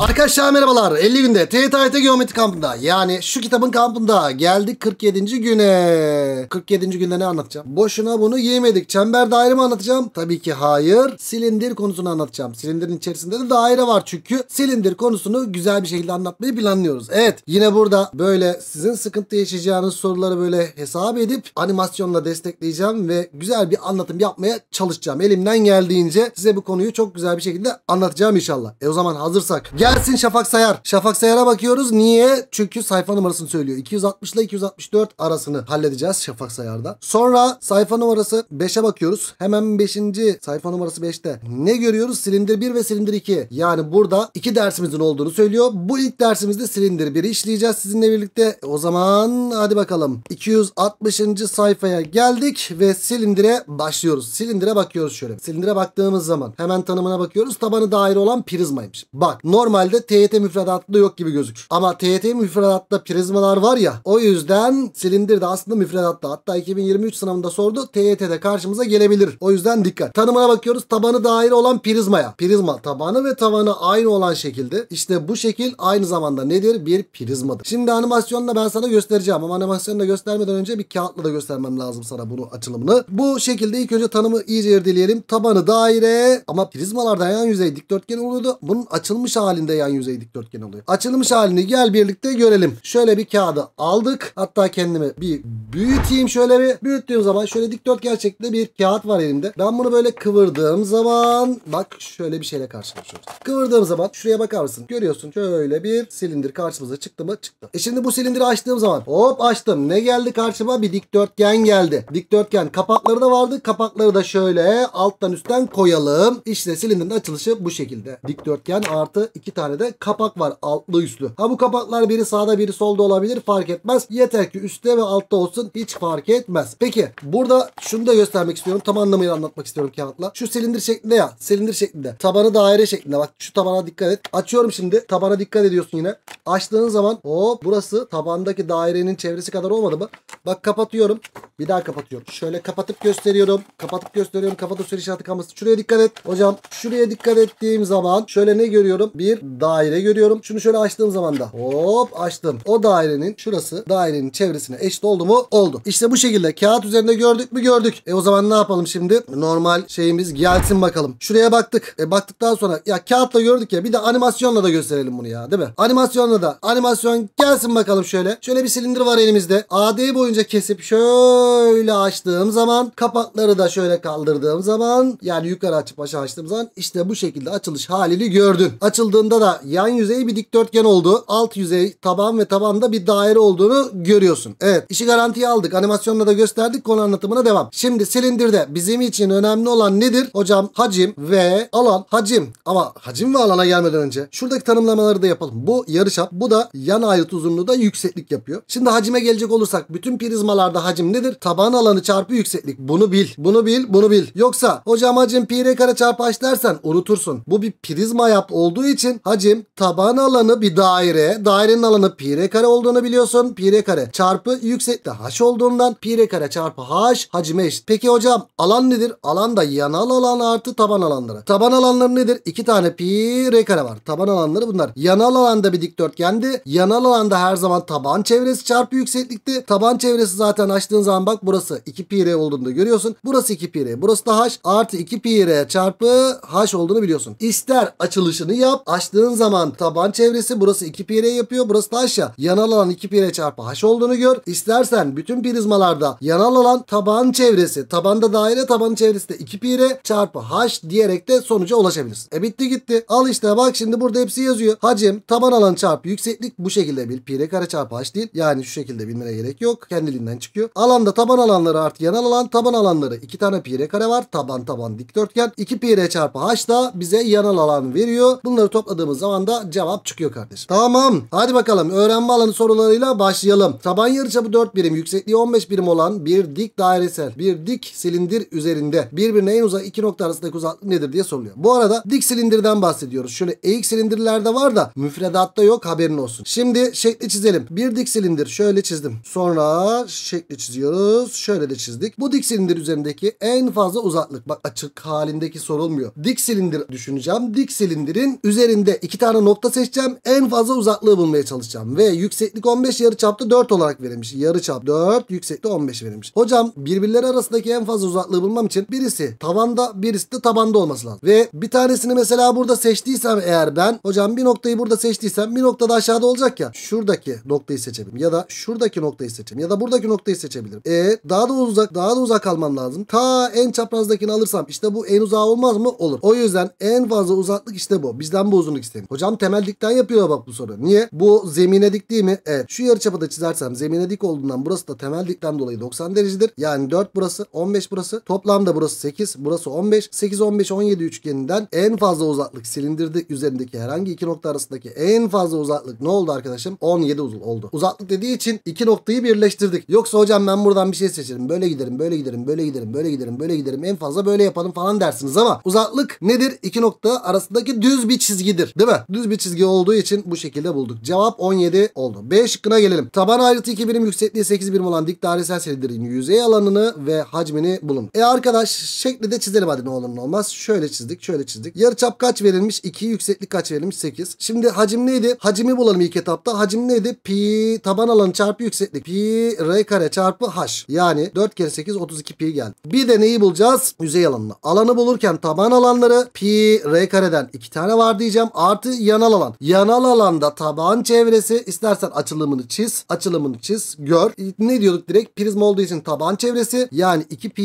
Arkadaşlar merhabalar. 50 günde TYT Geometri kampında yani şu kitabın kampında geldik 47. güne. 47. günde ne anlatacağım? Boşuna bunu yemedik. Çember daire mi anlatacağım? Tabii ki hayır. Silindir konusunu anlatacağım. Silindirin içerisinde de daire var çünkü. Silindir konusunu güzel bir şekilde anlatmayı planlıyoruz. Evet yine burada böyle sizin sıkıntı yaşayacağınız soruları böyle hesap edip animasyonla destekleyeceğim ve güzel bir anlatım yapmaya çalışacağım. Elimden geldiğince size bu konuyu çok güzel bir şekilde anlatacağım inşallah. E o zaman hazırsak gel Gelsin Şafak Sayar. Şafak Sayar'a bakıyoruz. Niye? Çünkü sayfa numarasını söylüyor. 260 ile 264 arasını halledeceğiz Şafak Sayar'da. Sonra sayfa numarası 5'e bakıyoruz. Hemen 5. sayfa numarası 5'te. Ne görüyoruz? Silindir 1 ve silindir 2. Yani burada iki dersimizin olduğunu söylüyor. Bu ilk dersimizde silindir 1'i işleyeceğiz sizinle birlikte. O zaman hadi bakalım. 260. sayfaya geldik ve silindire başlıyoruz. Silindire bakıyoruz şöyle. Silindire baktığımız zaman hemen tanımına bakıyoruz. Tabanı daire olan prizmaymış. Bak normal normalde TYT müfredatında yok gibi gözükür. Ama TYT müfredatta prizmalar var ya o yüzden silindir de aslında müfredatta. Hatta 2023 sınavında sordu TYT'de karşımıza gelebilir. O yüzden dikkat. Tanımına bakıyoruz tabanı daire olan prizmaya. Prizma tabanı ve tavanı aynı olan şekilde. İşte bu şekil aynı zamanda nedir? Bir prizmadır. Şimdi animasyonla ben sana göstereceğim ama animasyonla göstermeden önce bir kağıtla da göstermem lazım sana bunu açılımını. Bu şekilde ilk önce tanımı iyice irdeleyelim. Tabanı daire ama prizmalardan yan yüzey dikdörtgen oluyordu. Bunun açılmış halinde halinde yan yüzey dikdörtgen oluyor. Açılmış halini gel birlikte görelim. Şöyle bir kağıdı aldık. Hatta kendimi bir büyüteyim şöyle bir. Büyüttüğüm zaman şöyle dikdörtgen şeklinde bir kağıt var elimde. Ben bunu böyle kıvırdığım zaman bak şöyle bir şeyle karşılaşıyoruz. Kıvırdığım zaman şuraya bakar mısın? Görüyorsun şöyle bir silindir karşımıza çıktı mı? Çıktı. E şimdi bu silindiri açtığım zaman hop açtım. Ne geldi karşıma? Bir dikdörtgen geldi. Dikdörtgen kapakları da vardı. Kapakları da şöyle alttan üstten koyalım. İşte silindirin açılışı bu şekilde. Dikdörtgen artı iki tane de kapak var altlı üstlü. Ha bu kapaklar biri sağda biri solda olabilir fark etmez. Yeter ki üstte ve altta olsun hiç fark etmez. Peki burada şunu da göstermek istiyorum. Tam anlamıyla anlatmak istiyorum kağıtla. Şu silindir şeklinde ya. Silindir şeklinde. Tabanı daire şeklinde. Bak şu tabana dikkat et. Açıyorum şimdi. Tabana dikkat ediyorsun yine. Açtığın zaman hop burası tabandaki dairenin çevresi kadar olmadı mı? Bak kapatıyorum. Bir daha kapatıyorum. Şöyle kapatıp gösteriyorum. Kapatıp gösteriyorum. Kapatıp soru işareti kalması. Şuraya dikkat et. Hocam şuraya dikkat ettiğim zaman şöyle ne görüyorum? Bir daire görüyorum. Şunu şöyle açtığım zaman da hop açtım. O dairenin şurası dairenin çevresine eşit oldu mu? Oldu. İşte bu şekilde kağıt üzerinde gördük mü? Gördük. E o zaman ne yapalım şimdi? Normal şeyimiz gelsin bakalım. Şuraya baktık. E baktıktan sonra ya kağıtla gördük ya bir de animasyonla da gösterelim bunu ya değil mi? Animasyonla da animasyon gelsin bakalım şöyle. Şöyle bir silindir var elimizde. AD boyunca kesip şöyle açtığım zaman kapakları da şöyle kaldırdığım zaman yani yukarı açıp aşağı açtığım zaman işte bu şekilde açılış halini gördün. Açıldığında tabanında da yan yüzeyi bir dikdörtgen oldu, alt yüzey taban ve tabanda bir daire olduğunu görüyorsun. Evet işi garantiye aldık. Animasyonla da gösterdik. Konu anlatımına devam. Şimdi silindirde bizim için önemli olan nedir? Hocam hacim ve alan hacim. Ama hacim ve alana gelmeden önce şuradaki tanımlamaları da yapalım. Bu yarıçap, bu da yan ayrıt uzunluğu da yükseklik yapıyor. Şimdi hacime gelecek olursak bütün prizmalarda hacim nedir? Taban alanı çarpı yükseklik. Bunu bil. Bunu bil. Bunu bil. Yoksa hocam hacim pi r kare çarpı h dersen unutursun. Bu bir prizma yap olduğu için hacim taban alanı bir daire. Dairenin alanı pi r kare olduğunu biliyorsun. Pi r kare çarpı yüksekte h olduğundan pi r kare çarpı h hacime eşit. Peki hocam alan nedir? Alan da yanal alan artı taban alanları. Taban alanları nedir? İki tane pi r kare var. Taban alanları bunlar. Yanal alanda bir dikdörtgendi. Yanal alanda her zaman taban çevresi çarpı yükseklikti. Taban çevresi zaten açtığın zaman bak burası 2 pi r olduğunu görüyorsun. Burası 2 pi r. Burası da h artı 2 pi r çarpı h olduğunu biliyorsun. İster açılışını yap. Açtığın açtığın zaman taban çevresi burası 2 pire yapıyor. Burası da aşağı. Yanal alan 2 pire çarpı h olduğunu gör. İstersen bütün prizmalarda yanal alan taban çevresi. Tabanda daire taban çevresi de 2 pire çarpı h diyerek de sonuca ulaşabilirsin. E bitti gitti. Al işte bak şimdi burada hepsi yazıyor. Hacim taban alan çarpı yükseklik bu şekilde bil. pi Pire kare çarpı h değil. Yani şu şekilde bilmene gerek yok. Kendiliğinden çıkıyor. Alanda taban alanları artı yanal alan taban alanları 2 tane pi pire kare var. Taban taban dikdörtgen. 2 pire çarpı h da bize yanal alan veriyor. Bunları topladık tıkladığımız zaman da cevap çıkıyor kardeşim. Tamam. Hadi bakalım öğrenme alanı sorularıyla başlayalım. Taban yarıçapı 4 birim, yüksekliği 15 birim olan bir dik dairesel, bir dik silindir üzerinde birbirine en uzak iki nokta arasındaki uzaklık nedir diye soruluyor. Bu arada dik silindirden bahsediyoruz. Şöyle eğik silindirlerde var da müfredatta yok haberin olsun. Şimdi şekli çizelim. Bir dik silindir şöyle çizdim. Sonra şekli çiziyoruz. Şöyle de çizdik. Bu dik silindir üzerindeki en fazla uzaklık. Bak açık halindeki sorulmuyor. Dik silindir düşüneceğim. Dik silindirin üzerinde Şimdi iki tane nokta seçeceğim. En fazla uzaklığı bulmaya çalışacağım. Ve yükseklik 15 yarı çapta 4 olarak verilmiş. Yarı çap 4 yükseklik 15 verilmiş. Hocam birbirleri arasındaki en fazla uzaklığı bulmam için birisi tavanda birisi de tabanda olması lazım. Ve bir tanesini mesela burada seçtiysem eğer ben hocam bir noktayı burada seçtiysem bir noktada aşağıda olacak ya. Şuradaki noktayı seçebilirim. Ya da şuradaki noktayı seçebilirim. Ya da buradaki noktayı seçebilirim. E daha da uzak daha da uzak almam lazım. Ta en çaprazdakini alırsam işte bu en uzağı olmaz mı? Olur. O yüzden en fazla uzaklık işte bu. Bizden bu uzun olmak istemiyor. Hocam temel dikten yapıyor bak bu soru. Niye? Bu zemine dik değil mi? Evet. Şu da çizersem zemine dik olduğundan burası da temel dikten dolayı 90 derecedir. Yani 4 burası, 15 burası. Toplamda burası 8, burası 15. 8, 15, 17 üçgeninden en fazla uzaklık silindirdi üzerindeki herhangi iki nokta arasındaki en fazla uzaklık ne oldu arkadaşım? 17 uzun oldu. Uzaklık dediği için iki noktayı birleştirdik. Yoksa hocam ben buradan bir şey seçerim. Böyle giderim, böyle giderim, böyle giderim, böyle giderim, böyle giderim. En fazla böyle yapalım falan dersiniz ama uzaklık nedir? İki nokta arasındaki düz bir çizgidir. 1. Değil mi? Düz bir çizgi olduğu için bu şekilde bulduk. Cevap 17 oldu. B şıkkına gelelim. Taban ayrıtı 2 birim yüksekliği 8 birim olan dik dairesel serilerin yüzey alanını ve hacmini bulun. E arkadaş şekli de çizelim hadi ne olur ne olmaz. Şöyle çizdik şöyle çizdik. Yarıçap kaç verilmiş? 2 yükseklik kaç verilmiş? 8. Şimdi hacim neydi? Hacimi bulalım ilk etapta. Hacim neydi? Pi taban alanı çarpı yükseklik. Pi r kare çarpı h. Yani 4 kere 8 32 pi geldi. Bir de neyi bulacağız? Yüzey alanını. Alanı bulurken taban alanları pi r kareden 2 tane var diyeceğim artı yanal alan. Yanal alanda tabağın çevresi istersen açılımını çiz. Açılımını çiz. Gör. Ne diyorduk direkt? Prizma olduğu için tabağın çevresi yani 2 pi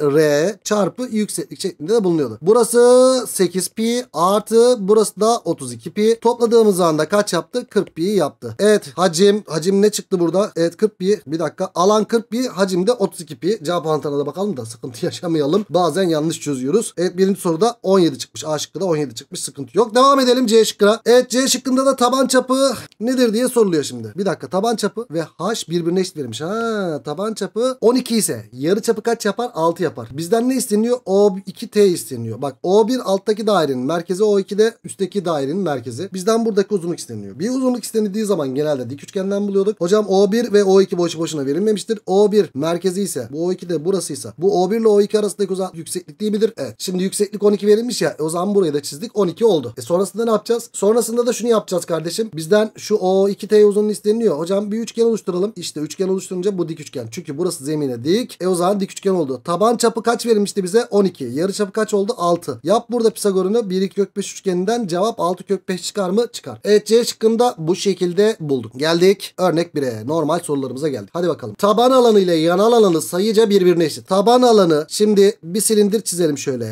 r çarpı yükseklik şeklinde de bulunuyordu. Burası 8 pi artı burası da 32 pi. Topladığımız anda kaç yaptı? 40 pi yaptı. Evet hacim. Hacim ne çıktı burada? Evet 40 pi. Bir dakika. Alan 40 pi. Hacim de 32 pi. Cevap antena da bakalım da sıkıntı yaşamayalım. Bazen yanlış çözüyoruz. Evet birinci soruda 17 çıkmış. A şıkkı da 17 çıkmış. Sıkıntı yok. Devam edelim edelim C şıkkına. Evet C şıkkında da taban çapı nedir diye soruluyor şimdi. Bir dakika taban çapı ve H birbirine eşit verilmiş. Ha taban çapı 12 ise yarı çapı kaç yapar? 6 yapar. Bizden ne isteniyor? O2T isteniyor. Bak O1 alttaki dairenin merkezi O2 de üstteki dairenin merkezi. Bizden buradaki uzunluk isteniyor. Bir uzunluk istenildiği zaman genelde dik üçgenden buluyorduk. Hocam O1 ve O2 boş boşuna verilmemiştir. O1 merkezi ise bu O2 de burasıysa bu O1 ile O2 arasındaki uzak yükseklik değil midir? Evet. Şimdi yükseklik 12 verilmiş ya. O zaman burayı da çizdik. 12 oldu. E sonrasında Sonrasında ne yapacağız? Sonrasında da şunu yapacağız kardeşim. Bizden şu O2 teğuzunun isteniyor. Hocam bir üçgen oluşturalım. İşte üçgen oluşturunca bu dik üçgen. Çünkü burası zemine dik. E o zaman dik üçgen oldu. Taban çapı kaç verilmişti bize? 12. Yarı çapı kaç oldu? 6. Yap burada Pisagor'unu 1 2 kök 5 üçgeninden cevap 6 kök 5 çıkar mı? Çıkar. Evet C şıkkında bu şekilde bulduk. Geldik örnek 1'e. Normal sorularımıza geldik. Hadi bakalım. Taban alanı ile yanal alanı sayıca birbirine eşit. Taban alanı şimdi bir silindir çizelim şöyle.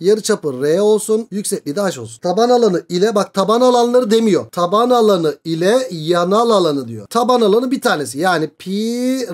Yarı çapı R olsun. Yüksekliği de H olsun. Taban alanı alanı ile bak taban alanları demiyor. Taban alanı ile yanal alanı diyor. Taban alanı bir tanesi. Yani pi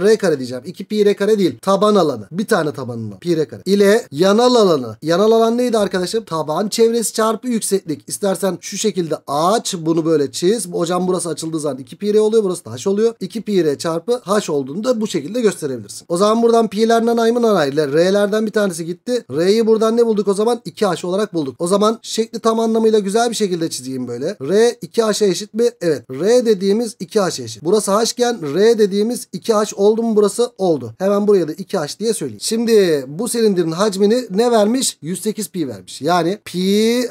r kare diyeceğim. 2 pi r kare değil. Taban alanı. Bir tane taban Pi r kare. ile yanal alanı. Yanal alan neydi arkadaşım Taban çevresi çarpı yükseklik. İstersen şu şekilde aç. Bunu böyle çiz. Hocam burası açıldığı zaman 2 pi r oluyor. Burası da h oluyor. 2 pi r çarpı h olduğunu da bu şekilde gösterebilirsin. O zaman buradan pi'ler nanay mı nanay? R'lerden bir tanesi gitti. R'yi buradan ne bulduk o zaman? 2h olarak bulduk. O zaman şekli tam anlamıyla güzel güzel bir şekilde çizeyim böyle. R 2 h eşit mi? Evet. R dediğimiz 2 h eşit. Burası H R dediğimiz 2H oldu mu burası? Oldu. Hemen buraya da 2H diye söyleyeyim. Şimdi bu silindirin hacmini ne vermiş? 108 pi vermiş. Yani pi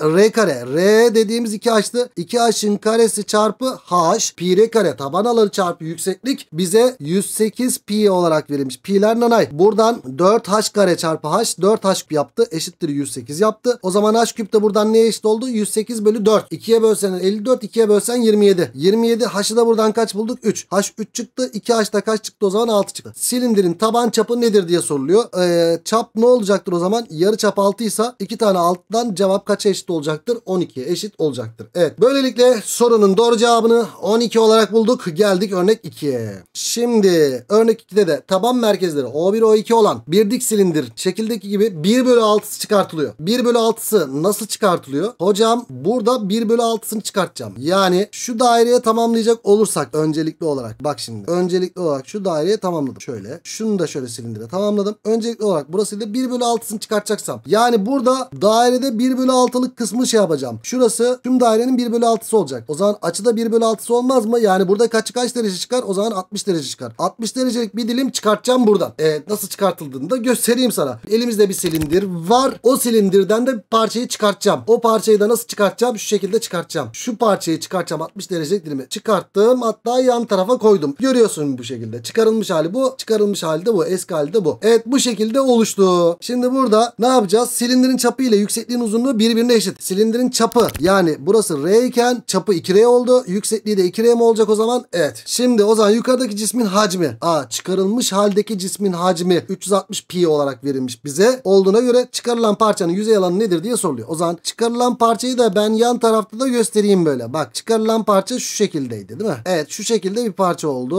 R kare. R dediğimiz 2H'tı. 2H'ın karesi çarpı H. Pi R kare taban alanı çarpı yükseklik bize 108 pi olarak verilmiş. Pi'ler nanay. Buradan 4H kare çarpı H. 4H yaptı. Eşittir 108 yaptı. O zaman H küp de buradan neye eşit oldu? 108 bölü 4. 2'ye bölsen 54, 2'ye bölsen 27. 27 haşı da buradan kaç bulduk? 3. Haş 3 çıktı. 2 haşta kaç çıktı o zaman 6 çıktı. Silindirin taban çapı nedir diye soruluyor. Ee, çap ne olacaktır o zaman? Yarı çap 6 ise 2 tane alttan cevap kaça eşit olacaktır? 12'ye eşit olacaktır. Evet böylelikle sorunun doğru cevabını 12 olarak bulduk. Geldik örnek 2'ye. Şimdi örnek 2'de de taban merkezleri O1 O2 olan bir dik silindir şekildeki gibi 1 bölü 6'sı çıkartılıyor. 1 bölü 6'sı nasıl çıkartılıyor? Hocam bu Burada 1 bölü 6'sını çıkartacağım. Yani şu daireye tamamlayacak olursak öncelikli olarak. Bak şimdi. Öncelikli olarak şu daireye tamamladım. Şöyle. Şunu da şöyle silindire tamamladım. Öncelikli olarak burası da 1 bölü 6'sını çıkartacaksam. Yani burada dairede 1 bölü 6'lık kısmı şey yapacağım. Şurası tüm dairenin 1 bölü 6'sı olacak. O zaman açıda 1 bölü 6'sı olmaz mı? Yani burada kaç kaç derece çıkar? O zaman 60 derece çıkar. 60 derecelik bir dilim çıkartacağım buradan. Evet nasıl çıkartıldığını da göstereyim sana. Elimizde bir silindir var. O silindirden de parçayı çıkartacağım. O parçayı da nasıl çıkartacağım? çıkartacağım. Şu şekilde çıkartacağım. Şu parçayı çıkartacağım 60 derecelik dilimi. Çıkarttım hatta yan tarafa koydum. Görüyorsun bu şekilde. Çıkarılmış hali bu. Çıkarılmış hali de bu. Eski hali de bu. Evet bu şekilde oluştu. Şimdi burada ne yapacağız? Silindirin çapı ile yüksekliğin uzunluğu birbirine eşit. Silindirin çapı yani burası R iken çapı 2R oldu. Yüksekliği de 2R mi olacak o zaman? Evet. Şimdi o zaman yukarıdaki cismin hacmi. A çıkarılmış haldeki cismin hacmi 360 pi olarak verilmiş bize. Olduğuna göre çıkarılan parçanın yüzey alanı nedir diye soruluyor. O zaman çıkarılan parçayı da ben hemen yan tarafta da göstereyim böyle. Bak çıkarılan parça şu şekildeydi değil mi? Evet şu şekilde bir parça oldu.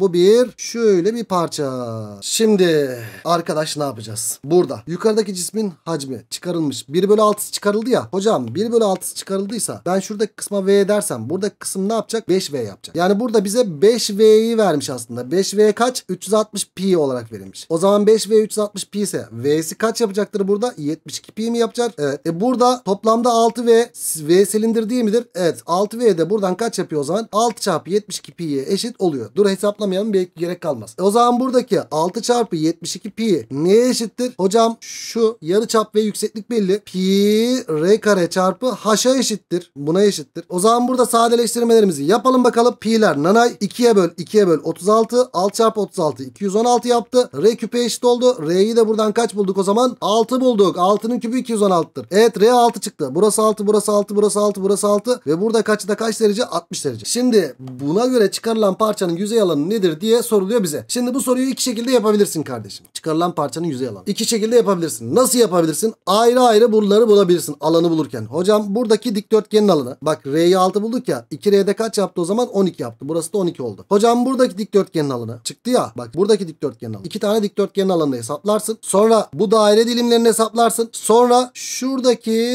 Bu bir şöyle bir parça. Şimdi arkadaş ne yapacağız? Burada yukarıdaki cismin hacmi çıkarılmış. 1 bölü 6'sı çıkarıldı ya. Hocam 1 bölü 6'sı çıkarıldıysa ben şuradaki kısma V dersem buradaki kısım ne yapacak? 5V yapacak. Yani burada bize 5V'yi vermiş aslında. 5V kaç? 360 pi olarak verilmiş. O zaman 5V 360 pi ise V'si kaç yapacaktır burada? 72 pi mi yapacak? Evet. E burada toplamda 6V V silindir değil midir? Evet. 6V de buradan kaç yapıyor o zaman? 6 çarpı 72 pi'ye eşit oluyor. Dur hesaplamayalım belki gerek kalmaz. E o zaman buradaki 6 çarpı 72 pi neye eşittir? Hocam şu yarı çap ve yükseklik belli. Pi r kare çarpı h'a eşittir. Buna eşittir. O zaman burada sadeleştirmelerimizi yapalım bakalım. Pi'ler nanay 2'ye böl 2'ye böl 36. 6 çarpı 36 216 yaptı. R küpe eşit oldu. R'yi de buradan kaç bulduk o zaman? 6 bulduk. 6'nın küpü 216'dır. Evet R 6 çıktı. Burası 6 burası burası 6, burası 6, burası 6 ve burada kaçı da kaç derece? 60 derece. Şimdi buna göre çıkarılan parçanın yüzey alanı nedir diye soruluyor bize. Şimdi bu soruyu iki şekilde yapabilirsin kardeşim. Çıkarılan parçanın yüzey alanı. İki şekilde yapabilirsin. Nasıl yapabilirsin? Ayrı ayrı buraları bulabilirsin alanı bulurken. Hocam buradaki dikdörtgenin alanı. Bak R'yi 6 bulduk ya. 2R'de kaç yaptı o zaman? 12 yaptı. Burası da 12 oldu. Hocam buradaki dikdörtgenin alanı. Çıktı ya. Bak buradaki dikdörtgenin alanı. İki tane dikdörtgenin alanını hesaplarsın. Sonra bu daire dilimlerini hesaplarsın. Sonra şuradaki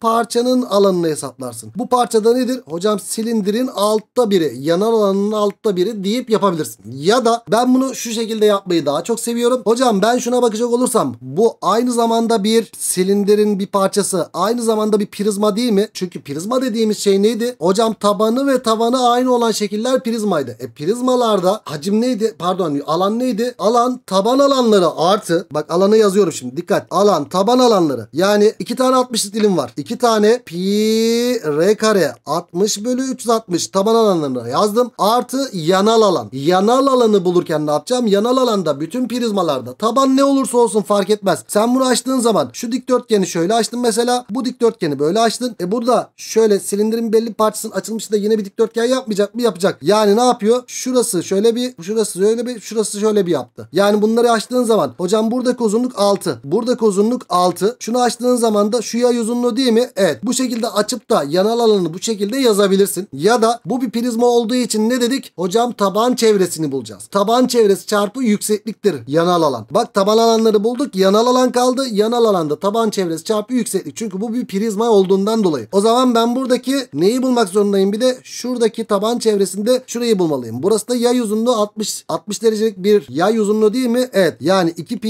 parçanın alanı alanını hesaplarsın. Bu parçada nedir? Hocam silindirin altta biri, yanar alanın altta biri deyip yapabilirsin. Ya da ben bunu şu şekilde yapmayı daha çok seviyorum. Hocam ben şuna bakacak olursam bu aynı zamanda bir silindirin bir parçası, aynı zamanda bir prizma değil mi? Çünkü prizma dediğimiz şey neydi? Hocam tabanı ve tavanı aynı olan şekiller prizmaydı. E prizmalarda hacim neydi? Pardon alan neydi? Alan taban alanları artı bak alanı yazıyorum şimdi dikkat. Alan taban alanları. Yani iki tane 60 dilim var. iki tane pi pi r kare 60 bölü 360 taban alanını yazdım. Artı yanal alan. Yanal alanı bulurken ne yapacağım? Yanal alanda bütün prizmalarda taban ne olursa olsun fark etmez. Sen bunu açtığın zaman şu dikdörtgeni şöyle açtın mesela. Bu dikdörtgeni böyle açtın. E burada şöyle silindirin belli parçasının açılmışında yine bir dikdörtgen yapmayacak mı? Yapacak. Yani ne yapıyor? Şurası şöyle bir, şurası şöyle bir, şurası şöyle bir yaptı. Yani bunları açtığın zaman hocam buradaki uzunluk 6. Buradaki uzunluk 6. Şunu açtığın zaman da şu yay uzunluğu değil mi? Evet. Bu şekilde şekilde açıp da yanal alanı bu şekilde yazabilirsin. Ya da bu bir prizma olduğu için ne dedik? Hocam taban çevresini bulacağız. Taban çevresi çarpı yüksekliktir yanal alan. Bak taban alanları bulduk. Yanal alan kaldı. Yanal alanda taban çevresi çarpı yükseklik. Çünkü bu bir prizma olduğundan dolayı. O zaman ben buradaki neyi bulmak zorundayım? Bir de şuradaki taban çevresinde şurayı bulmalıyım. Burası da yay uzunluğu 60 60 derecelik bir yay uzunluğu değil mi? Evet. Yani 2 pi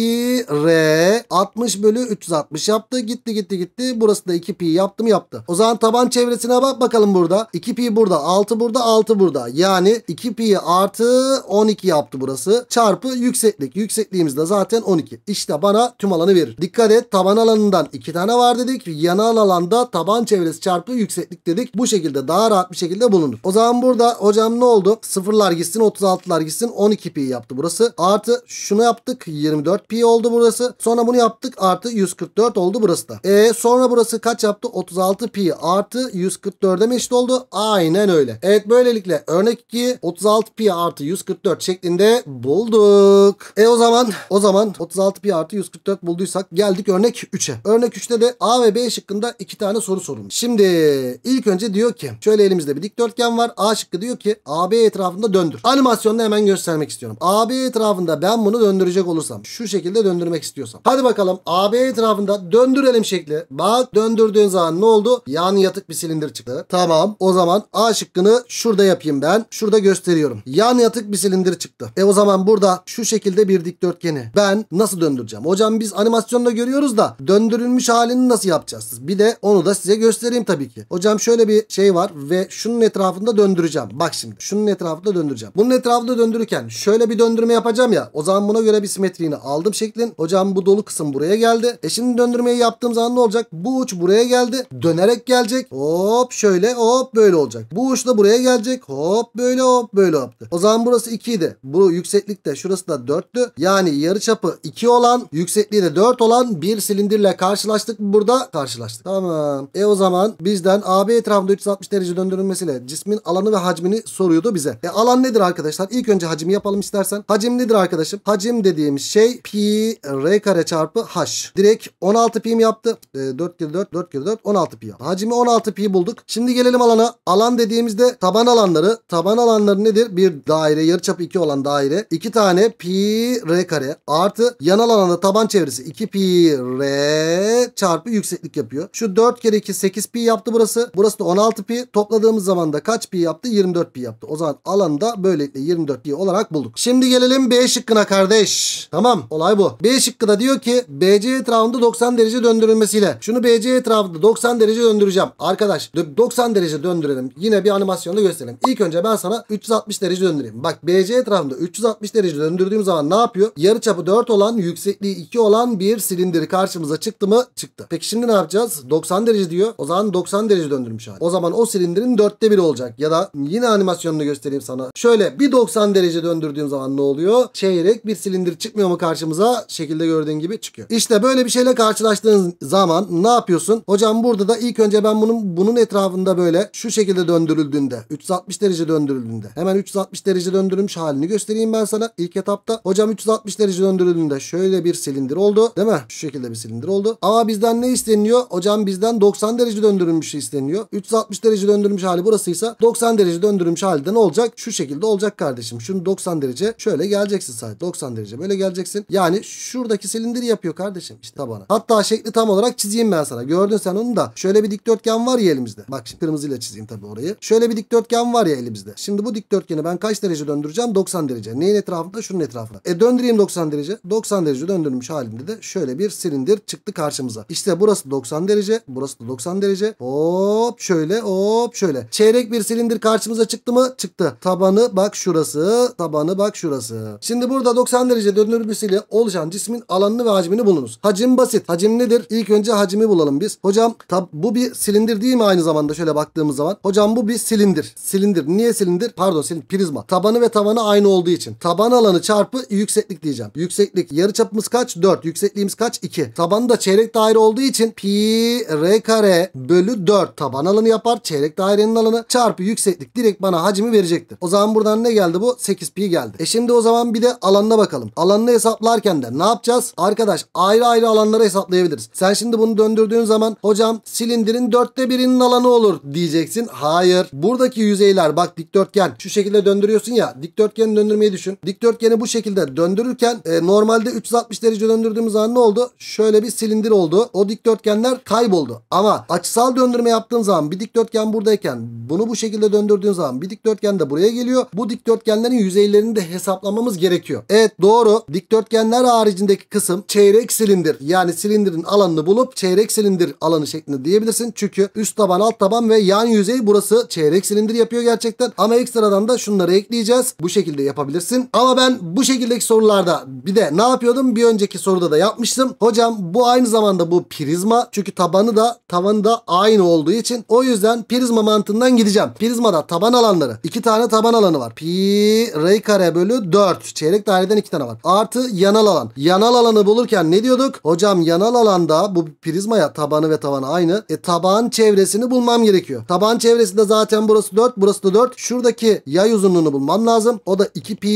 r 60 bölü 360 yaptı. Gitti gitti gitti. Burası da 2 pi yaptım yaptı. O zaman taban çevresine bak bakalım burada. 2 pi burada 6 burada 6 burada. Yani 2 pi artı 12 yaptı burası. Çarpı yükseklik. Yüksekliğimiz de zaten 12. İşte bana tüm alanı verir. Dikkat et taban alanından 2 tane var dedik. Yanal alanda taban çevresi çarpı yükseklik dedik. Bu şekilde daha rahat bir şekilde bulunur. O zaman burada hocam ne oldu? Sıfırlar gitsin 36'lar gitsin 12 pi yaptı burası. Artı şunu yaptık 24 pi oldu burası. Sonra bunu yaptık artı 144 oldu burası da. E sonra burası kaç yaptı? 36 pi artı 144'e mi eşit oldu? Aynen öyle. Evet böylelikle örnek 2 36 pi artı 144 şeklinde bulduk. E o zaman o zaman 36 pi artı 144 bulduysak geldik örnek 3'e. Örnek 3'te de A ve B şıkkında iki tane soru sorulmuş. Şimdi ilk önce diyor ki şöyle elimizde bir dikdörtgen var. A şıkkı diyor ki AB etrafında döndür. Animasyonda hemen göstermek istiyorum. AB etrafında ben bunu döndürecek olursam şu şekilde döndürmek istiyorsam. Hadi bakalım AB etrafında döndürelim şekli. Bak döndürdüğün zaman ne oldu? Yan yatık bir silindir çıktı. Tamam. O zaman A şıkkını şurada yapayım ben. Şurada gösteriyorum. Yan yatık bir silindir çıktı. E o zaman burada şu şekilde bir dikdörtgeni ben nasıl döndüreceğim? Hocam biz animasyonda görüyoruz da döndürülmüş halini nasıl yapacağız? Bir de onu da size göstereyim tabii ki. Hocam şöyle bir şey var ve şunun etrafında döndüreceğim. Bak şimdi şunun etrafında döndüreceğim. Bunun etrafında döndürürken şöyle bir döndürme yapacağım ya. O zaman buna göre bir simetriğini aldım şeklin. Hocam bu dolu kısım buraya geldi. E şimdi döndürmeyi yaptığım zaman ne olacak? Bu uç buraya geldi. Döner dönerek gelecek. Hop şöyle hop böyle olacak. Bu uç da buraya gelecek. Hop böyle hop böyle yaptı. O zaman burası 2 idi. Bu de, şurası da 4'tü. Yani yarı çapı 2 olan yüksekliği de 4 olan bir silindirle karşılaştık. Burada karşılaştık. Tamam. E o zaman bizden AB etrafında 360 derece döndürülmesiyle cismin alanı ve hacmini soruyordu bize. E alan nedir arkadaşlar? İlk önce hacmi yapalım istersen. Hacim nedir arkadaşım? Hacim dediğimiz şey pi r kare çarpı h. Direkt 16 pi mi yaptı? E, 4 kere 4 4 kere 4 16 pi diyor. Hacmi 16 pi bulduk. Şimdi gelelim alana. Alan dediğimizde taban alanları. Taban alanları nedir? Bir daire yarıçapı 2 olan daire. 2 tane pi r kare artı yan alanda taban çevresi 2 pi r çarpı yükseklik yapıyor. Şu 4 kere 2 8 pi yaptı burası. Burası da 16 pi. Topladığımız zaman da kaç pi yaptı? 24 pi yaptı. O zaman alanı da böylelikle 24 pi olarak bulduk. Şimdi gelelim B şıkkına kardeş. Tamam olay bu. B şıkkı da diyor ki BC etrafında 90 derece döndürülmesiyle. Şunu BC etrafında 90 derece derece döndüreceğim. Arkadaş 90 derece döndürelim. Yine bir animasyonla gösterelim. İlk önce ben sana 360 derece döndüreyim. Bak BC etrafında 360 derece döndürdüğüm zaman ne yapıyor? Yarı çapı 4 olan yüksekliği 2 olan bir silindir karşımıza çıktı mı? Çıktı. Peki şimdi ne yapacağız? 90 derece diyor. O zaman 90 derece döndürmüş hali. O zaman o silindirin 4'te 1 olacak. Ya da yine animasyonunu göstereyim sana. Şöyle bir 90 derece döndürdüğüm zaman ne oluyor? Çeyrek bir silindir çıkmıyor mu karşımıza? Şekilde gördüğün gibi çıkıyor. İşte böyle bir şeyle karşılaştığın zaman ne yapıyorsun? Hocam burada da ilk ilk önce ben bunun bunun etrafında böyle şu şekilde döndürüldüğünde 360 derece döndürüldüğünde hemen 360 derece döndürülmüş halini göstereyim ben sana. ilk etapta hocam 360 derece döndürüldüğünde şöyle bir silindir oldu değil mi? Şu şekilde bir silindir oldu. Ama bizden ne isteniyor? Hocam bizden 90 derece döndürülmüş isteniyor. 360 derece döndürülmüş hali burasıysa 90 derece döndürülmüş halde ne olacak? Şu şekilde olacak kardeşim. Şunu 90 derece şöyle geleceksin sadece. 90 derece böyle geleceksin. Yani şuradaki silindir yapıyor kardeşim işte tabana. Hatta şekli tam olarak çizeyim ben sana. Gördün sen onu da. Şöyle şöyle bir dikdörtgen var ya elimizde. Bak şimdi kırmızıyla çizeyim tabii orayı. Şöyle bir dikdörtgen var ya elimizde. Şimdi bu dikdörtgeni ben kaç derece döndüreceğim? 90 derece. Neyin etrafında? Şunun etrafında. E döndüreyim 90 derece. 90 derece döndürmüş halinde de şöyle bir silindir çıktı karşımıza. İşte burası 90 derece. Burası da 90 derece. Hop şöyle hop şöyle. Çeyrek bir silindir karşımıza çıktı mı? Çıktı. Tabanı bak şurası. Tabanı bak şurası. Şimdi burada 90 derece döndürmesiyle oluşan cismin alanını ve hacmini bulunuz. Hacim basit. Hacim nedir? İlk önce hacmi bulalım biz. Hocam tab bu bu bir silindir değil mi aynı zamanda şöyle baktığımız zaman? Hocam bu bir silindir. Silindir. Niye silindir? Pardon silindir. Prizma. Tabanı ve tavanı aynı olduğu için. Taban alanı çarpı yükseklik diyeceğim. Yükseklik. Yarı çapımız kaç? 4. Yüksekliğimiz kaç? 2. Tabanı da çeyrek daire olduğu için pi r kare bölü 4 taban alanı yapar. Çeyrek dairenin alanı çarpı yükseklik direkt bana hacmi verecektir. O zaman buradan ne geldi bu? 8 pi geldi. E şimdi o zaman bir de alanına bakalım. Alanını hesaplarken de ne yapacağız? Arkadaş ayrı ayrı alanları hesaplayabiliriz. Sen şimdi bunu döndürdüğün zaman hocam silin Silindirin dörtte birinin alanı olur diyeceksin. Hayır. Buradaki yüzeyler bak dikdörtgen şu şekilde döndürüyorsun ya dikdörtgeni döndürmeyi düşün. Dikdörtgeni bu şekilde döndürürken e, normalde 360 derece döndürdüğümüz zaman ne oldu? Şöyle bir silindir oldu. O dikdörtgenler kayboldu. Ama açısal döndürme yaptığın zaman bir dikdörtgen buradayken bunu bu şekilde döndürdüğün zaman bir dikdörtgen de buraya geliyor. Bu dikdörtgenlerin yüzeylerini de hesaplamamız gerekiyor. Evet doğru. Dikdörtgenler haricindeki kısım çeyrek silindir. Yani silindirin alanını bulup çeyrek silindir alanı şeklinde diyebiliriz kullanabilirsin. Çünkü üst taban alt taban ve yan yüzey burası çeyrek silindir yapıyor gerçekten. Ama ekstradan da şunları ekleyeceğiz. Bu şekilde yapabilirsin. Ama ben bu şekildeki sorularda bir de ne yapıyordum? Bir önceki soruda da yapmıştım. Hocam bu aynı zamanda bu prizma. Çünkü tabanı da tavanı da aynı olduğu için. O yüzden prizma mantığından gideceğim. Prizmada taban alanları. iki tane taban alanı var. Pi r kare bölü 4. Çeyrek daireden iki tane var. Artı yanal alan. Yanal alanı bulurken ne diyorduk? Hocam yanal alanda bu prizmaya tabanı ve tavanı aynı. E tabağın çevresini bulmam gerekiyor. Tabağın çevresinde zaten burası 4 burası da 4. Şuradaki yay uzunluğunu bulmam lazım. O da 2 pi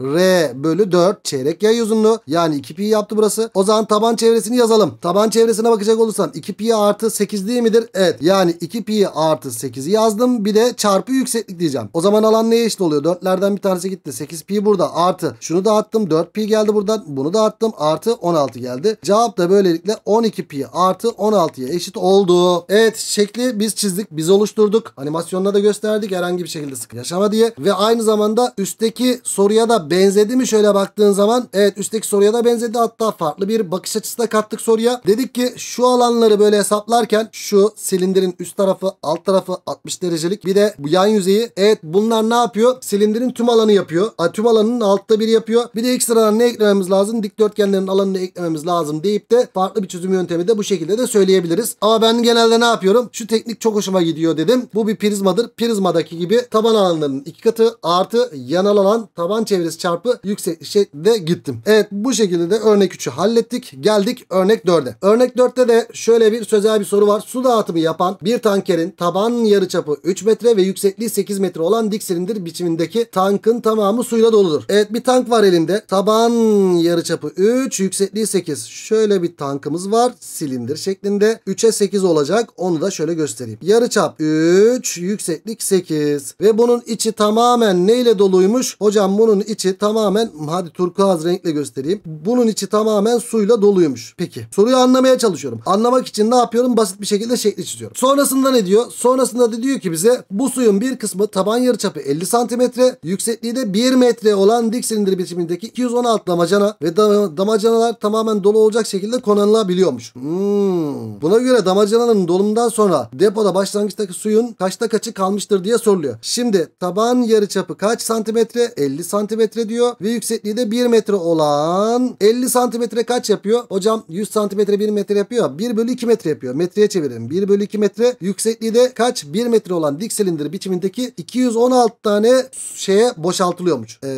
r bölü 4 çeyrek yay uzunluğu. Yani 2 pi yaptı burası. O zaman taban çevresini yazalım. Taban çevresine bakacak olursam 2 pi artı 8 değil midir? Evet. Yani 2 pi artı 8'i yazdım. Bir de çarpı yükseklik diyeceğim. O zaman alan neye eşit oluyor? 4'lerden bir tanesi gitti. 8 pi burada artı şunu da attım. 4 pi geldi buradan. Bunu da attım. Artı 16 geldi. Cevap da böylelikle 12 pi artı 16'ya eşit oldu. Evet şekli biz çizdik. Biz oluşturduk. Animasyonla da gösterdik. Herhangi bir şekilde sıkı yaşama diye. Ve aynı zamanda üstteki soruya da benzedi mi şöyle baktığın zaman. Evet üstteki soruya da benzedi. Hatta farklı bir bakış açısı da kattık soruya. Dedik ki şu alanları böyle hesaplarken şu silindirin üst tarafı alt tarafı 60 derecelik. Bir de bu yan yüzeyi. Evet bunlar ne yapıyor? Silindirin tüm alanı yapıyor. A, tüm alanının altta bir yapıyor. Bir de ekstradan ne eklememiz lazım? Dikdörtgenlerin alanını eklememiz lazım deyip de farklı bir çözüm yöntemi de bu şekilde de söyleyebiliriz. Ama ben genelde ne yapıyorum? Şu teknik çok hoşuma gidiyor dedim. Bu bir prizmadır. Prizmadaki gibi taban alanının iki katı artı yanal alan taban çevresi çarpı yüksek şekilde gittim. Evet bu şekilde de örnek 3'ü hallettik. Geldik örnek 4'e. Örnek 4'te de şöyle bir sözel bir soru var. Su dağıtımı yapan bir tankerin taban yarıçapı 3 metre ve yüksekliği 8 metre olan dik silindir biçimindeki tankın tamamı suyla doludur. Evet bir tank var elimde. Taban yarıçapı 3, yüksekliği 8. Şöyle bir tankımız var silindir şeklinde. 3'e 8 olacak olacak. Onu da şöyle göstereyim. Yarıçap 3, yükseklik 8 ve bunun içi tamamen neyle doluymuş? Hocam bunun içi tamamen hadi turkuaz renkle göstereyim. Bunun içi tamamen suyla doluymuş. Peki soruyu anlamaya çalışıyorum. Anlamak için ne yapıyorum? Basit bir şekilde şekli çiziyorum. Sonrasında ne diyor? Sonrasında da diyor ki bize bu suyun bir kısmı taban yarıçapı 50 santimetre, yüksekliği de 1 metre olan dik silindir biçimindeki 216 damacana ve damacanalar tamamen dolu olacak şekilde konanılabiliyormuş. Hmm. Buna göre damacanalar Tabağanın dolumdan sonra depoda başlangıçtaki suyun kaçta kaçı kalmıştır diye soruluyor. Şimdi taban yarı çapı kaç santimetre? 50 santimetre diyor ve yüksekliği de 1 metre olan 50 santimetre kaç yapıyor? Hocam 100 santimetre 1 metre yapıyor. 1 bölü 2 metre yapıyor. Metreye çevirin, 1 bölü 2 metre yüksekliği de kaç? 1 metre olan dik silindir biçimindeki 216 tane şeye boşaltılıyormuş. Ee,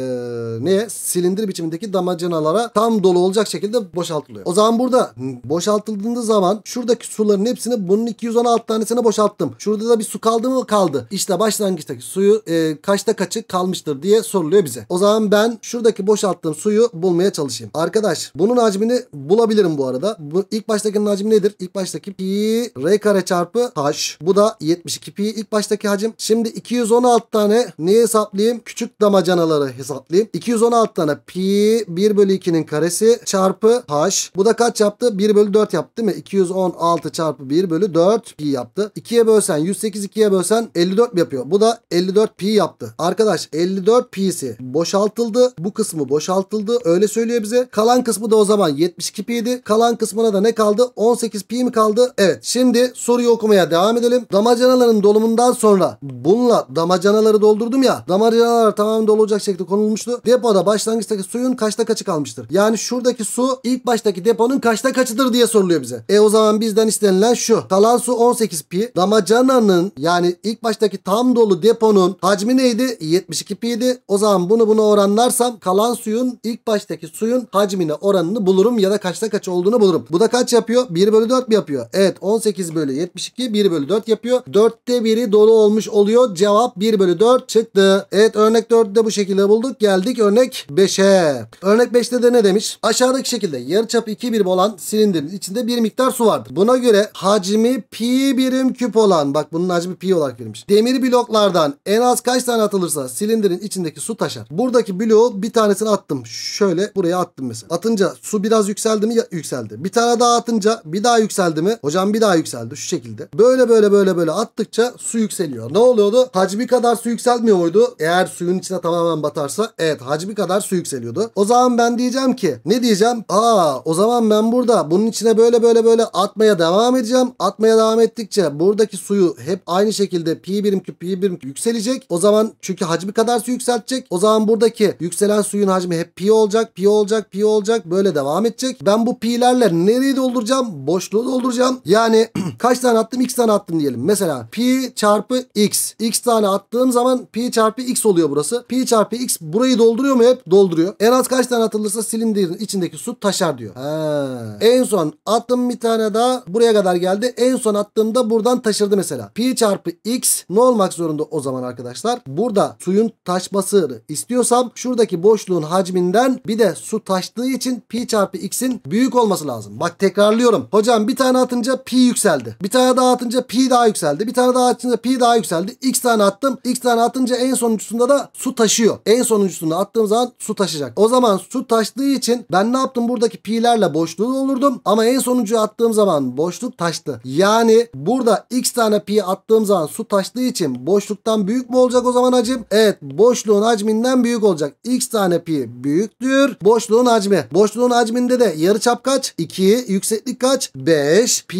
neye? Silindir biçimindeki damacanalara tam dolu olacak şekilde boşaltılıyor. O zaman burada boşaltıldığında zaman şuradaki suların hepsini bunun 216 tanesini boşalttım. Şurada da bir su kaldı mı? Kaldı. İşte başlangıçtaki suyu e, kaçta kaçı kalmıştır diye soruluyor bize. O zaman ben şuradaki boşalttığım suyu bulmaya çalışayım. Arkadaş bunun hacmini bulabilirim bu arada. Bu, ilk baştakinin hacmi nedir? İlk baştaki pi r kare çarpı h. Bu da 72 pi ilk baştaki hacim. Şimdi 216 tane neyi hesaplayayım? Küçük damacanaları hesaplayayım. 216 tane pi 1 bölü 2'nin karesi çarpı h. Bu da kaç yaptı? 1 bölü 4 yaptı değil mi? 216 çarpı 1 bölü bölü 4 pi yaptı. 2'ye bölsen 108 2'ye bölsen 54 yapıyor. Bu da 54 pi yaptı. Arkadaş 54 pi'si boşaltıldı. Bu kısmı boşaltıldı. Öyle söylüyor bize. Kalan kısmı da o zaman 72 pi'ydi. Kalan kısmına da ne kaldı? 18 pi mi kaldı? Evet. Şimdi soruyu okumaya devam edelim. Damacanaların dolumundan sonra bununla damacanaları doldurdum ya. Damacanalar tamamen dolu olacak şekilde konulmuştu. Depoda başlangıçtaki suyun kaçta kaçı kalmıştır? Yani şuradaki su ilk baştaki deponun kaçta kaçıdır diye soruluyor bize. E o zaman bizden istenilen şu dolu. Kalan su 18 pi. Damacananın yani ilk baştaki tam dolu deponun hacmi neydi? 72 piydi. O zaman bunu buna oranlarsam kalan suyun ilk baştaki suyun hacmine oranını bulurum ya da kaçta kaç olduğunu bulurum. Bu da kaç yapıyor? 1 bölü 4 mi yapıyor? Evet 18 bölü 72 1 bölü 4 yapıyor. 4'te 1'i dolu olmuş oluyor. Cevap 1 bölü 4 çıktı. Evet örnek 4'ü de bu şekilde bulduk. Geldik örnek 5'e. Örnek 5'te de ne demiş? Aşağıdaki şekilde yarıçapı 2 birim olan silindirin içinde bir miktar su vardır. Buna göre hacim hacmi pi birim küp olan bak bunun hacmi pi olarak verilmiş. Demir bloklardan en az kaç tane atılırsa silindirin içindeki su taşar. Buradaki bloğu bir tanesini attım. Şöyle buraya attım mesela. Atınca su biraz yükseldi mi? Ya, yükseldi. Bir tane daha atınca bir daha yükseldi mi? Hocam bir daha yükseldi şu şekilde. Böyle böyle böyle böyle attıkça su yükseliyor. Ne oluyordu? Hacmi kadar su yükselmiyor muydu? Eğer suyun içine tamamen batarsa evet hacmi kadar su yükseliyordu. O zaman ben diyeceğim ki ne diyeceğim? Aa o zaman ben burada bunun içine böyle böyle böyle atmaya devam edeceğim. Atmaya devam ettikçe buradaki suyu hep aynı şekilde pi birim küp pi birim küp yükselecek. O zaman çünkü hacmi kadar su yükseltecek. O zaman buradaki yükselen suyun hacmi hep pi olacak, pi olacak, pi olacak. Böyle devam edecek. Ben bu pi'lerle nereyi dolduracağım? Boşluğu dolduracağım. Yani kaç tane attım? X tane attım diyelim. Mesela pi çarpı x. X tane attığım zaman pi çarpı x oluyor burası. Pi çarpı x burayı dolduruyor mu? Hep dolduruyor. En az kaç tane atılırsa silindirin içindeki su taşar diyor. He. En son attım bir tane daha. Buraya kadar geldi normalde en son attığımda buradan taşırdı mesela. Pi çarpı x ne olmak zorunda o zaman arkadaşlar? Burada suyun taşması istiyorsam şuradaki boşluğun hacminden bir de su taştığı için pi çarpı x'in büyük olması lazım. Bak tekrarlıyorum. Hocam bir tane atınca pi yükseldi. Bir tane daha atınca pi daha yükseldi. Bir tane daha atınca pi daha yükseldi. X tane attım. X tane atınca en sonuncusunda da su taşıyor. En sonuncusunda attığım zaman su taşıyacak. O zaman su taştığı için ben ne yaptım? Buradaki pi'lerle boşluğu olurdum. Ama en sonuncuyu attığım zaman boşluk taştı taştı. Yani burada x tane pi attığım zaman su taştığı için boşluktan büyük mü olacak o zaman hacim? Evet boşluğun hacminden büyük olacak. x tane pi büyüktür. Boşluğun hacmi. Boşluğun hacminde de yarıçap kaç? 2. Yükseklik kaç? 5. Pi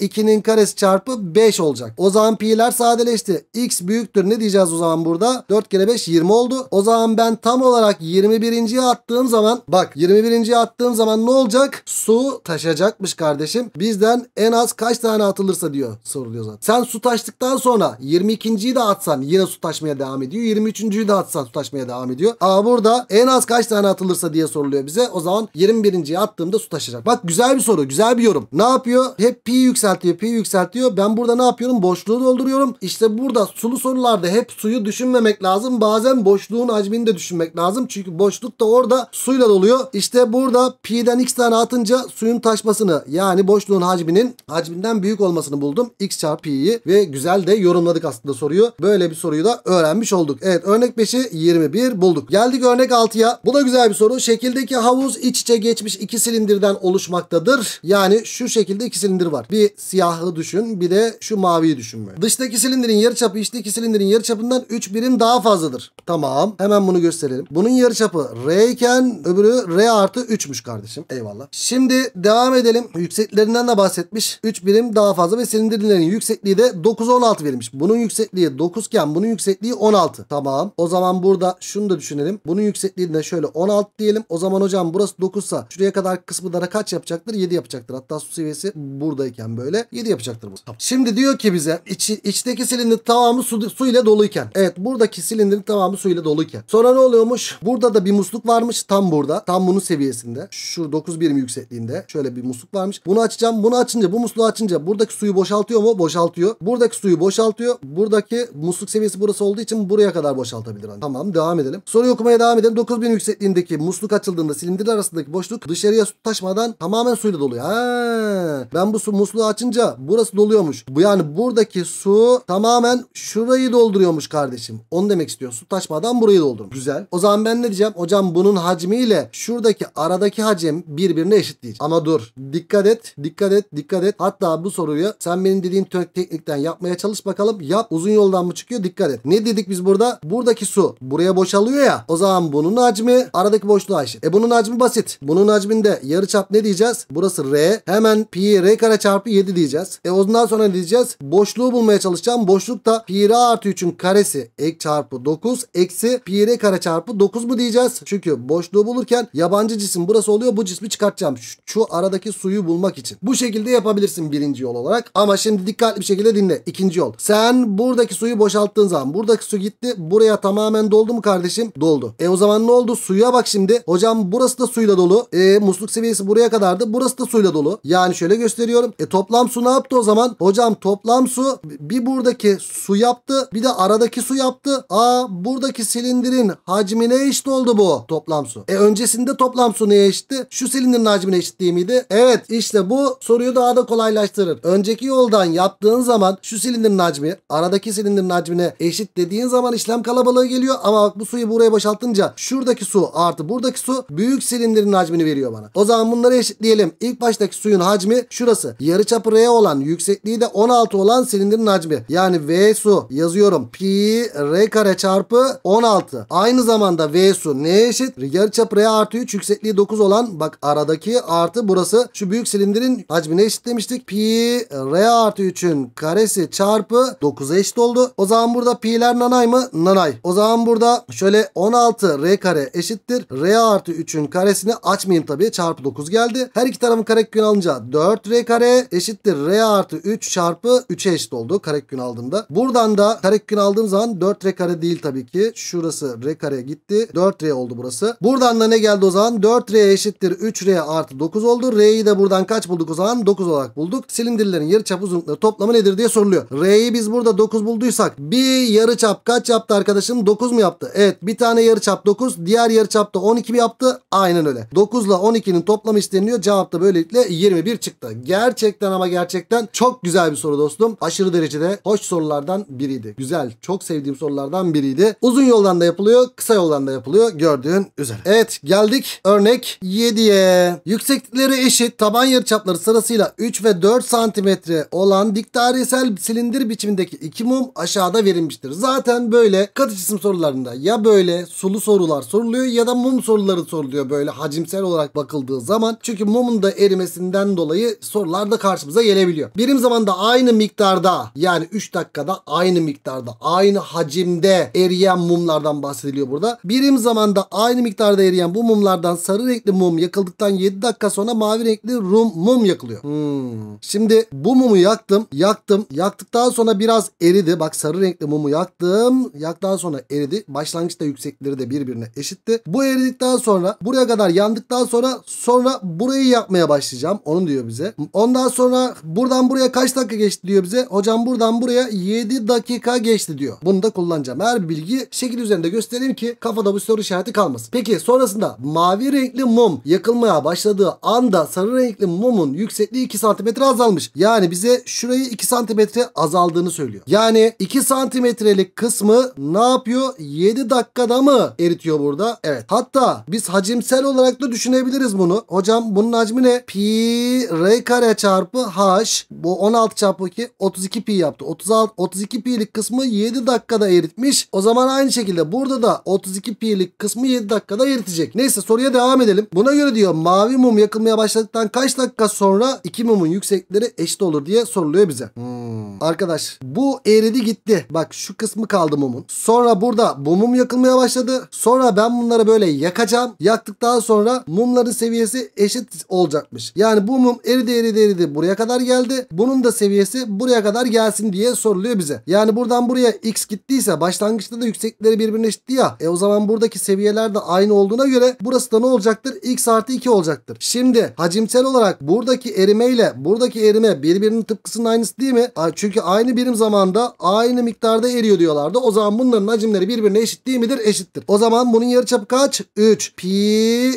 2'nin karesi çarpı 5 olacak. O zaman pi'ler sadeleşti. x büyüktür. Ne diyeceğiz o zaman burada? 4 kere 5 20 oldu. O zaman ben tam olarak 21.ye attığım zaman bak 21.ye attığım zaman ne olacak? Su taşacakmış kardeşim. Bizden en az kaç kaç tane atılırsa diyor soruluyor zaten. Sen su taştıktan sonra 22.yi de atsan yine su taşmaya devam ediyor. 23.yi de atsan su taşmaya devam ediyor. Aa burada en az kaç tane atılırsa diye soruluyor bize. O zaman 21.yi attığımda su taşıyacak. Bak güzel bir soru güzel bir yorum. Ne yapıyor? Hep pi yükseltiyor pi yükseltiyor. Ben burada ne yapıyorum? Boşluğu dolduruyorum. İşte burada sulu sorularda hep suyu düşünmemek lazım. Bazen boşluğun hacmini de düşünmek lazım. Çünkü boşluk da orada suyla doluyor. İşte burada pi'den x tane atınca suyun taşmasını yani boşluğun hacminin hacmi büyüklüğünden büyük olmasını buldum. X çarpı y'yi ve güzel de yorumladık aslında soruyu. Böyle bir soruyu da öğrenmiş olduk. Evet örnek 5'i 21 bulduk. Geldik örnek 6'ya. Bu da güzel bir soru. Şekildeki havuz iç içe geçmiş iki silindirden oluşmaktadır. Yani şu şekilde iki silindir var. Bir siyahı düşün bir de şu maviyi düşün. Dıştaki silindirin yarı çapı içteki silindirin yarı çapından 3 birim daha fazladır. Tamam. Hemen bunu gösterelim. Bunun yarıçapı R iken öbürü R artı 3'müş kardeşim. Eyvallah. Şimdi devam edelim. Yükseklerinden de bahsetmiş. 3 birim daha fazla ve silindirlerin yüksekliği de 9-16 verilmiş. Bunun yüksekliği 9 iken bunun yüksekliği 16. Tamam. O zaman burada şunu da düşünelim. Bunun yüksekliği de şöyle 16 diyelim. O zaman hocam burası 9 sa şuraya kadar kısmı da kaç yapacaktır? 7 yapacaktır. Hatta su seviyesi buradayken böyle 7 yapacaktır. Bu. Şimdi diyor ki bize iç, içteki silindir tamamı su, su ile doluyken. Evet buradaki silindirin tamamı su ile doluyken. Sonra ne oluyormuş? Burada da bir musluk varmış tam burada. Tam bunun seviyesinde. Şu 9 birim yüksekliğinde. Şöyle bir musluk varmış. Bunu açacağım. Bunu açınca bu musluğu aç açınca buradaki suyu boşaltıyor mu? Boşaltıyor. Buradaki suyu boşaltıyor. Buradaki musluk seviyesi burası olduğu için buraya kadar boşaltabilir. Hani tamam devam edelim. Soruyu okumaya devam edelim. 9000 yüksekliğindeki musluk açıldığında silindirler arasındaki boşluk dışarıya su taşmadan tamamen suyla doluyor. Ha, ben bu su musluğu açınca burası doluyormuş. Bu yani buradaki su tamamen şurayı dolduruyormuş kardeşim. Onu demek istiyor. Su taşmadan burayı doldurmuş. Güzel. O zaman ben ne diyeceğim? Hocam bunun hacmiyle şuradaki aradaki hacim birbirine eşit diyeceğim. Ama dur. Dikkat et. Dikkat et. Dikkat et. Hatta Hatta bu soruyu sen benim dediğim teknikten yapmaya çalış bakalım. Yap uzun yoldan mı çıkıyor dikkat et. Ne dedik biz burada? Buradaki su buraya boşalıyor ya. O zaman bunun hacmi aradaki boşluğa eşit. E bunun hacmi basit. Bunun hacminde yarı çap ne diyeceğiz? Burası R. Hemen pi R kare çarpı 7 diyeceğiz. E ondan sonra ne diyeceğiz? Boşluğu bulmaya çalışacağım. Boşluk da pi R artı 3'ün karesi ek çarpı 9 eksi pi R kare çarpı 9 mu diyeceğiz? Çünkü boşluğu bulurken yabancı cisim burası oluyor. Bu cismi çıkartacağım. Şu, şu aradaki suyu bulmak için. Bu şekilde yapabilirsin Geçtim birinci yol olarak. Ama şimdi dikkatli bir şekilde dinle. İkinci yol. Sen buradaki suyu boşalttığın zaman buradaki su gitti. Buraya tamamen doldu mu kardeşim? Doldu. E o zaman ne oldu? Suya bak şimdi. Hocam burası da suyla dolu. E musluk seviyesi buraya kadardı. Burası da suyla dolu. Yani şöyle gösteriyorum. E toplam su ne yaptı o zaman? Hocam toplam su bir buradaki su yaptı. Bir de aradaki su yaptı. Aa buradaki silindirin hacmine eşit oldu bu toplam su. E öncesinde toplam su neye eşitti? Şu silindirin hacmine eşit değil miydi? Evet işte bu soruyu daha da kolay kolaylaştırır. Önceki yoldan yaptığın zaman şu silindirin hacmi aradaki silindirin hacmine eşit dediğin zaman işlem kalabalığı geliyor ama bak bu suyu buraya boşaltınca şuradaki su artı buradaki su büyük silindirin hacmini veriyor bana. O zaman bunları eşitleyelim. İlk baştaki suyun hacmi şurası. Yarıçapı R olan yüksekliği de 16 olan silindirin hacmi. Yani V su yazıyorum. Pi R kare çarpı 16. Aynı zamanda V su ne eşit? Yarıçapı R artı 3 yüksekliği 9 olan bak aradaki artı burası şu büyük silindirin hacmine eşit demiştik pi r artı 3'ün karesi çarpı 9'a eşit oldu. O zaman burada pi'ler nanay mı? Nanay. O zaman burada şöyle 16 r kare eşittir. r artı 3'ün karesini açmayayım tabii. Çarpı 9 geldi. Her iki tarafın karekök alınca 4 r kare eşittir. r artı 3 çarpı 3'e eşit oldu karekök aldığımda. Buradan da karekök aldığım zaman 4 r kare değil tabii ki. Şurası r kare gitti. 4 r oldu burası. Buradan da ne geldi o zaman? 4 r eşittir 3 r artı 9 oldu. r'yi de buradan kaç bulduk o zaman? 9 olarak bulduk bulduk? Silindirlerin çap uzunlukları toplamı nedir diye soruluyor. R'yi biz burada 9 bulduysak bir yarı çap kaç yaptı arkadaşım? 9 mu yaptı? Evet bir tane yarı çap 9 diğer yarı çap da 12 mi yaptı? Aynen öyle. 9 ile 12'nin toplamı isteniliyor. Cevap da böylelikle 21 çıktı. Gerçekten ama gerçekten çok güzel bir soru dostum. Aşırı derecede hoş sorulardan biriydi. Güzel, çok sevdiğim sorulardan biriydi. Uzun yoldan da yapılıyor, kısa yoldan da yapılıyor gördüğün üzere. Evet geldik örnek 7'ye. Yükseklikleri eşit taban yarıçapları sırasıyla 3 ve 4 4 santimetre olan dik dairesel silindir biçimindeki iki mum aşağıda verilmiştir. Zaten böyle katı cisim sorularında ya böyle sulu sorular soruluyor ya da mum soruları soruluyor böyle hacimsel olarak bakıldığı zaman. Çünkü mumun da erimesinden dolayı sorular da karşımıza gelebiliyor. Birim zamanda aynı miktarda yani 3 dakikada aynı miktarda aynı hacimde eriyen mumlardan bahsediliyor burada. Birim zamanda aynı miktarda eriyen bu mumlardan sarı renkli mum yakıldıktan 7 dakika sonra mavi renkli rum mum yakılıyor. Hmm. Şimdi bu mumu yaktım. Yaktım. Yaktıktan sonra biraz eridi. Bak sarı renkli mumu yaktım. Yaktan sonra eridi. Başlangıçta yüksekleri de birbirine eşitti. Bu eridikten sonra buraya kadar yandıktan sonra sonra burayı yakmaya başlayacağım. Onu diyor bize. Ondan sonra buradan buraya kaç dakika geçti diyor bize. Hocam buradan buraya 7 dakika geçti diyor. Bunu da kullanacağım. Her bir bilgi şekil üzerinde göstereyim ki kafada bu soru işareti kalmasın. Peki sonrasında mavi renkli mum yakılmaya başladığı anda sarı renkli mumun yüksekliği 2 santimetre azalmış. Yani bize şurayı 2 santimetre azaldığını söylüyor. Yani 2 santimetrelik kısmı ne yapıyor? 7 dakikada mı eritiyor burada? Evet. Hatta biz hacimsel olarak da düşünebiliriz bunu. Hocam bunun hacmi ne? Pi r kare çarpı h. Bu 16 çarpı 2 32 pi yaptı. 36 32 pi'lik kısmı 7 dakikada eritmiş. O zaman aynı şekilde burada da 32 pi'lik kısmı 7 dakikada eritecek. Neyse soruya devam edelim. Buna göre diyor mavi mum yakılmaya başladıktan kaç dakika sonra iki mumun yüksek yüksekleri eşit olur diye soruluyor bize. Hmm. Arkadaş bu eridi gitti. Bak şu kısmı kaldı mumun. Sonra burada mumum yakılmaya başladı. Sonra ben bunları böyle yakacağım. Yaktıktan sonra mumların seviyesi eşit olacakmış. Yani bu mum eridi eridi eridi buraya kadar geldi. Bunun da seviyesi buraya kadar gelsin diye soruluyor bize. Yani buradan buraya x gittiyse başlangıçta da yüksekleri birbirine eşitti ya. E o zaman buradaki seviyeler de aynı olduğuna göre burası da ne olacaktır? x artı 2 olacaktır. Şimdi hacimsel olarak buradaki erimeyle buradaki buradaki erime birbirinin tıpkısının aynısı değil mi? Çünkü aynı birim zamanda aynı miktarda eriyor diyorlardı. O zaman bunların hacimleri birbirine eşit değil midir? Eşittir. O zaman bunun yarıçapı kaç? 3. Pi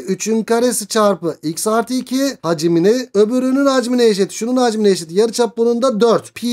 3'ün karesi çarpı x artı 2 hacimini. öbürünün hacmine eşit. Şunun hacmine eşit. Yarıçap bunun da 4. Pi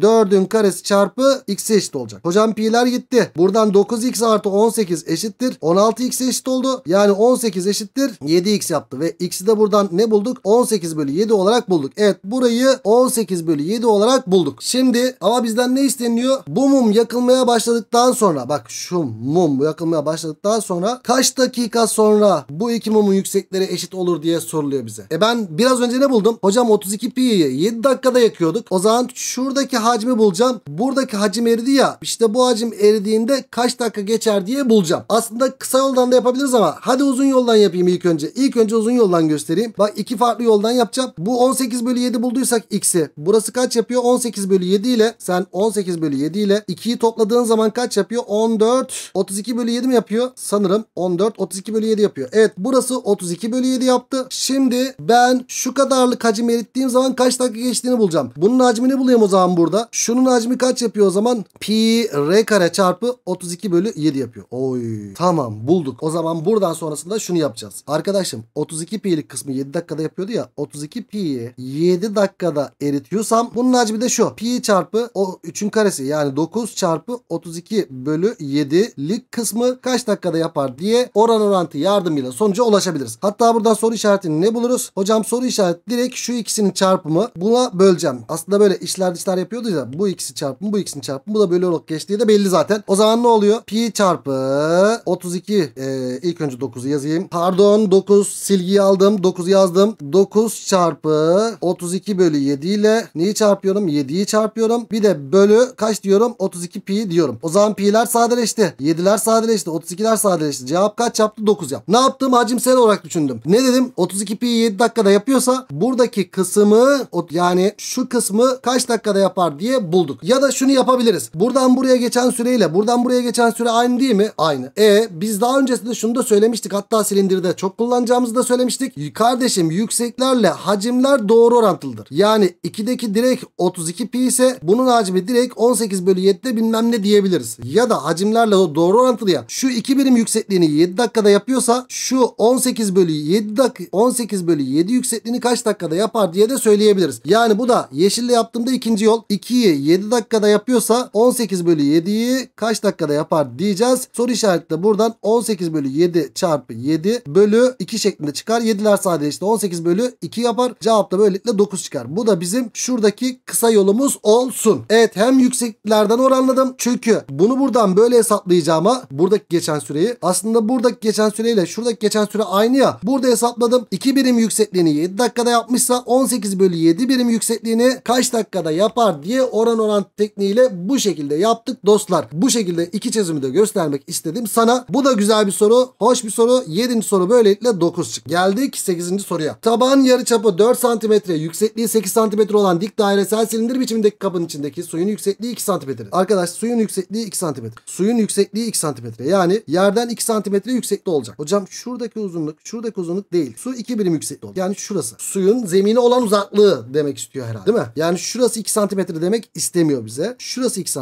4'ün karesi çarpı x'e eşit olacak. Hocam pi'ler gitti. Buradan 9x artı 18 eşittir. 16x eşit oldu. Yani 18 eşittir. 7x yaptı ve x'i de buradan ne bulduk? 18 bölü 7 olarak bulduk. Evet Evet burayı 18 bölü 7 olarak bulduk. Şimdi ama bizden ne isteniyor? Bu mum yakılmaya başladıktan sonra bak şu mum yakılmaya başladıktan sonra kaç dakika sonra bu iki mumun yüksekleri eşit olur diye soruluyor bize. E ben biraz önce ne buldum? Hocam 32 pi'yi 7 dakikada yakıyorduk. O zaman şuradaki hacmi bulacağım. Buradaki hacim eridi ya. İşte bu hacim eridiğinde kaç dakika geçer diye bulacağım. Aslında kısa yoldan da yapabiliriz ama hadi uzun yoldan yapayım ilk önce. İlk önce uzun yoldan göstereyim. Bak iki farklı yoldan yapacağım. Bu 18 bölü 7 bulduysak x'i burası kaç yapıyor? 18 bölü 7 ile sen 18 bölü 7 ile 2'yi topladığın zaman kaç yapıyor? 14. 32 bölü 7 mi yapıyor? Sanırım 14 32 bölü 7 yapıyor. Evet burası 32 bölü 7 yaptı. Şimdi ben şu kadarlık hacim erittiğim zaman kaç dakika geçtiğini bulacağım. Bunun hacmini bulayım o zaman burada. Şunun hacmi kaç yapıyor o zaman? Pi r kare çarpı 32 bölü 7 yapıyor. Oy. Tamam bulduk. O zaman buradan sonrasında şunu yapacağız. Arkadaşım 32 pi'lik kısmı 7 dakikada yapıyordu ya. 32 pi'yi 7 dakikada eritiyorsam bunun hacmi de şu. Pi çarpı o 3'ün karesi yani 9 çarpı 32 bölü 7'lik kısmı kaç dakikada yapar diye oran orantı yardımıyla sonuca ulaşabiliriz. Hatta buradan soru işaretini ne buluruz? Hocam soru işareti direkt şu ikisinin çarpımı buna böleceğim. Aslında böyle işler işler yapıyordu ya bu ikisi çarpımı bu ikisinin çarpımı bu da bölü olarak geçtiği de belli zaten. O zaman ne oluyor? Pi çarpı 32 ee, ilk önce 9'u yazayım. Pardon 9 silgiyi aldım 9 yazdım. 9 çarpı 32 32 bölü 7 ile neyi çarpıyorum? 7'yi çarpıyorum. Bir de bölü kaç diyorum? 32 pi diyorum. O zaman pi'ler sadeleşti. 7'ler sadeleşti. 32'ler sadeleşti. Cevap kaç yaptı? 9 yaptı. Ne yaptım? Hacimsel olarak düşündüm. Ne dedim? 32 pi 7 dakikada yapıyorsa buradaki kısmı yani şu kısmı kaç dakikada yapar diye bulduk. Ya da şunu yapabiliriz. Buradan buraya geçen süreyle buradan buraya geçen süre aynı değil mi? Aynı. E biz daha öncesinde şunu da söylemiştik. Hatta silindirde çok kullanacağımızı da söylemiştik. Kardeşim yükseklerle hacimler doğru oran orantılıdır. Yani 2'deki direk 32 pi ise bunun hacmi direk 18 bölü 7'de bilmem ne diyebiliriz. Ya da hacimlerle doğru orantılıya şu 2 birim yüksekliğini 7 dakikada yapıyorsa şu 18 bölü 7 dak 18 bölü 7 yüksekliğini kaç dakikada yapar diye de söyleyebiliriz. Yani bu da yeşille yaptığımda ikinci yol 2'yi 7 dakikada yapıyorsa 18 bölü 7'yi kaç dakikada yapar diyeceğiz. Soru işareti de buradan 18 bölü 7 çarpı 7 bölü 2 şeklinde çıkar. 7'ler sadeleşti işte 18 bölü 2 yapar. Cevap da böylelikle doğru. 9 çıkar. Bu da bizim şuradaki kısa yolumuz olsun. Evet hem yükseklerden oranladım. Çünkü bunu buradan böyle hesaplayacağıma buradaki geçen süreyi aslında buradaki geçen süreyle şuradaki geçen süre aynı ya. Burada hesapladım. 2 birim yüksekliğini 7 dakikada yapmışsa 18 bölü 7 birim yüksekliğini kaç dakikada yapar diye oran oran tekniğiyle bu şekilde yaptık dostlar. Bu şekilde iki çizimi de göstermek istedim sana. Bu da güzel bir soru. Hoş bir soru. 7. soru böylelikle 9 çık. Geldik 8. soruya. Taban yarıçapı 4 santimetre yüksek Yüksekliği 8 cm olan dik dairesel silindir biçimindeki kabın içindeki suyun yüksekliği 2 cm'dir. Arkadaş suyun yüksekliği 2 cm. Suyun yüksekliği 2 cm. Yani yerden 2 cm yüksekte olacak. Hocam şuradaki uzunluk şuradaki uzunluk değil. Su 2 birim yüksekte olacak. Yani şurası. Suyun zemine olan uzaklığı demek istiyor herhalde değil mi? Yani şurası 2 cm demek istemiyor bize. Şurası 2 cm.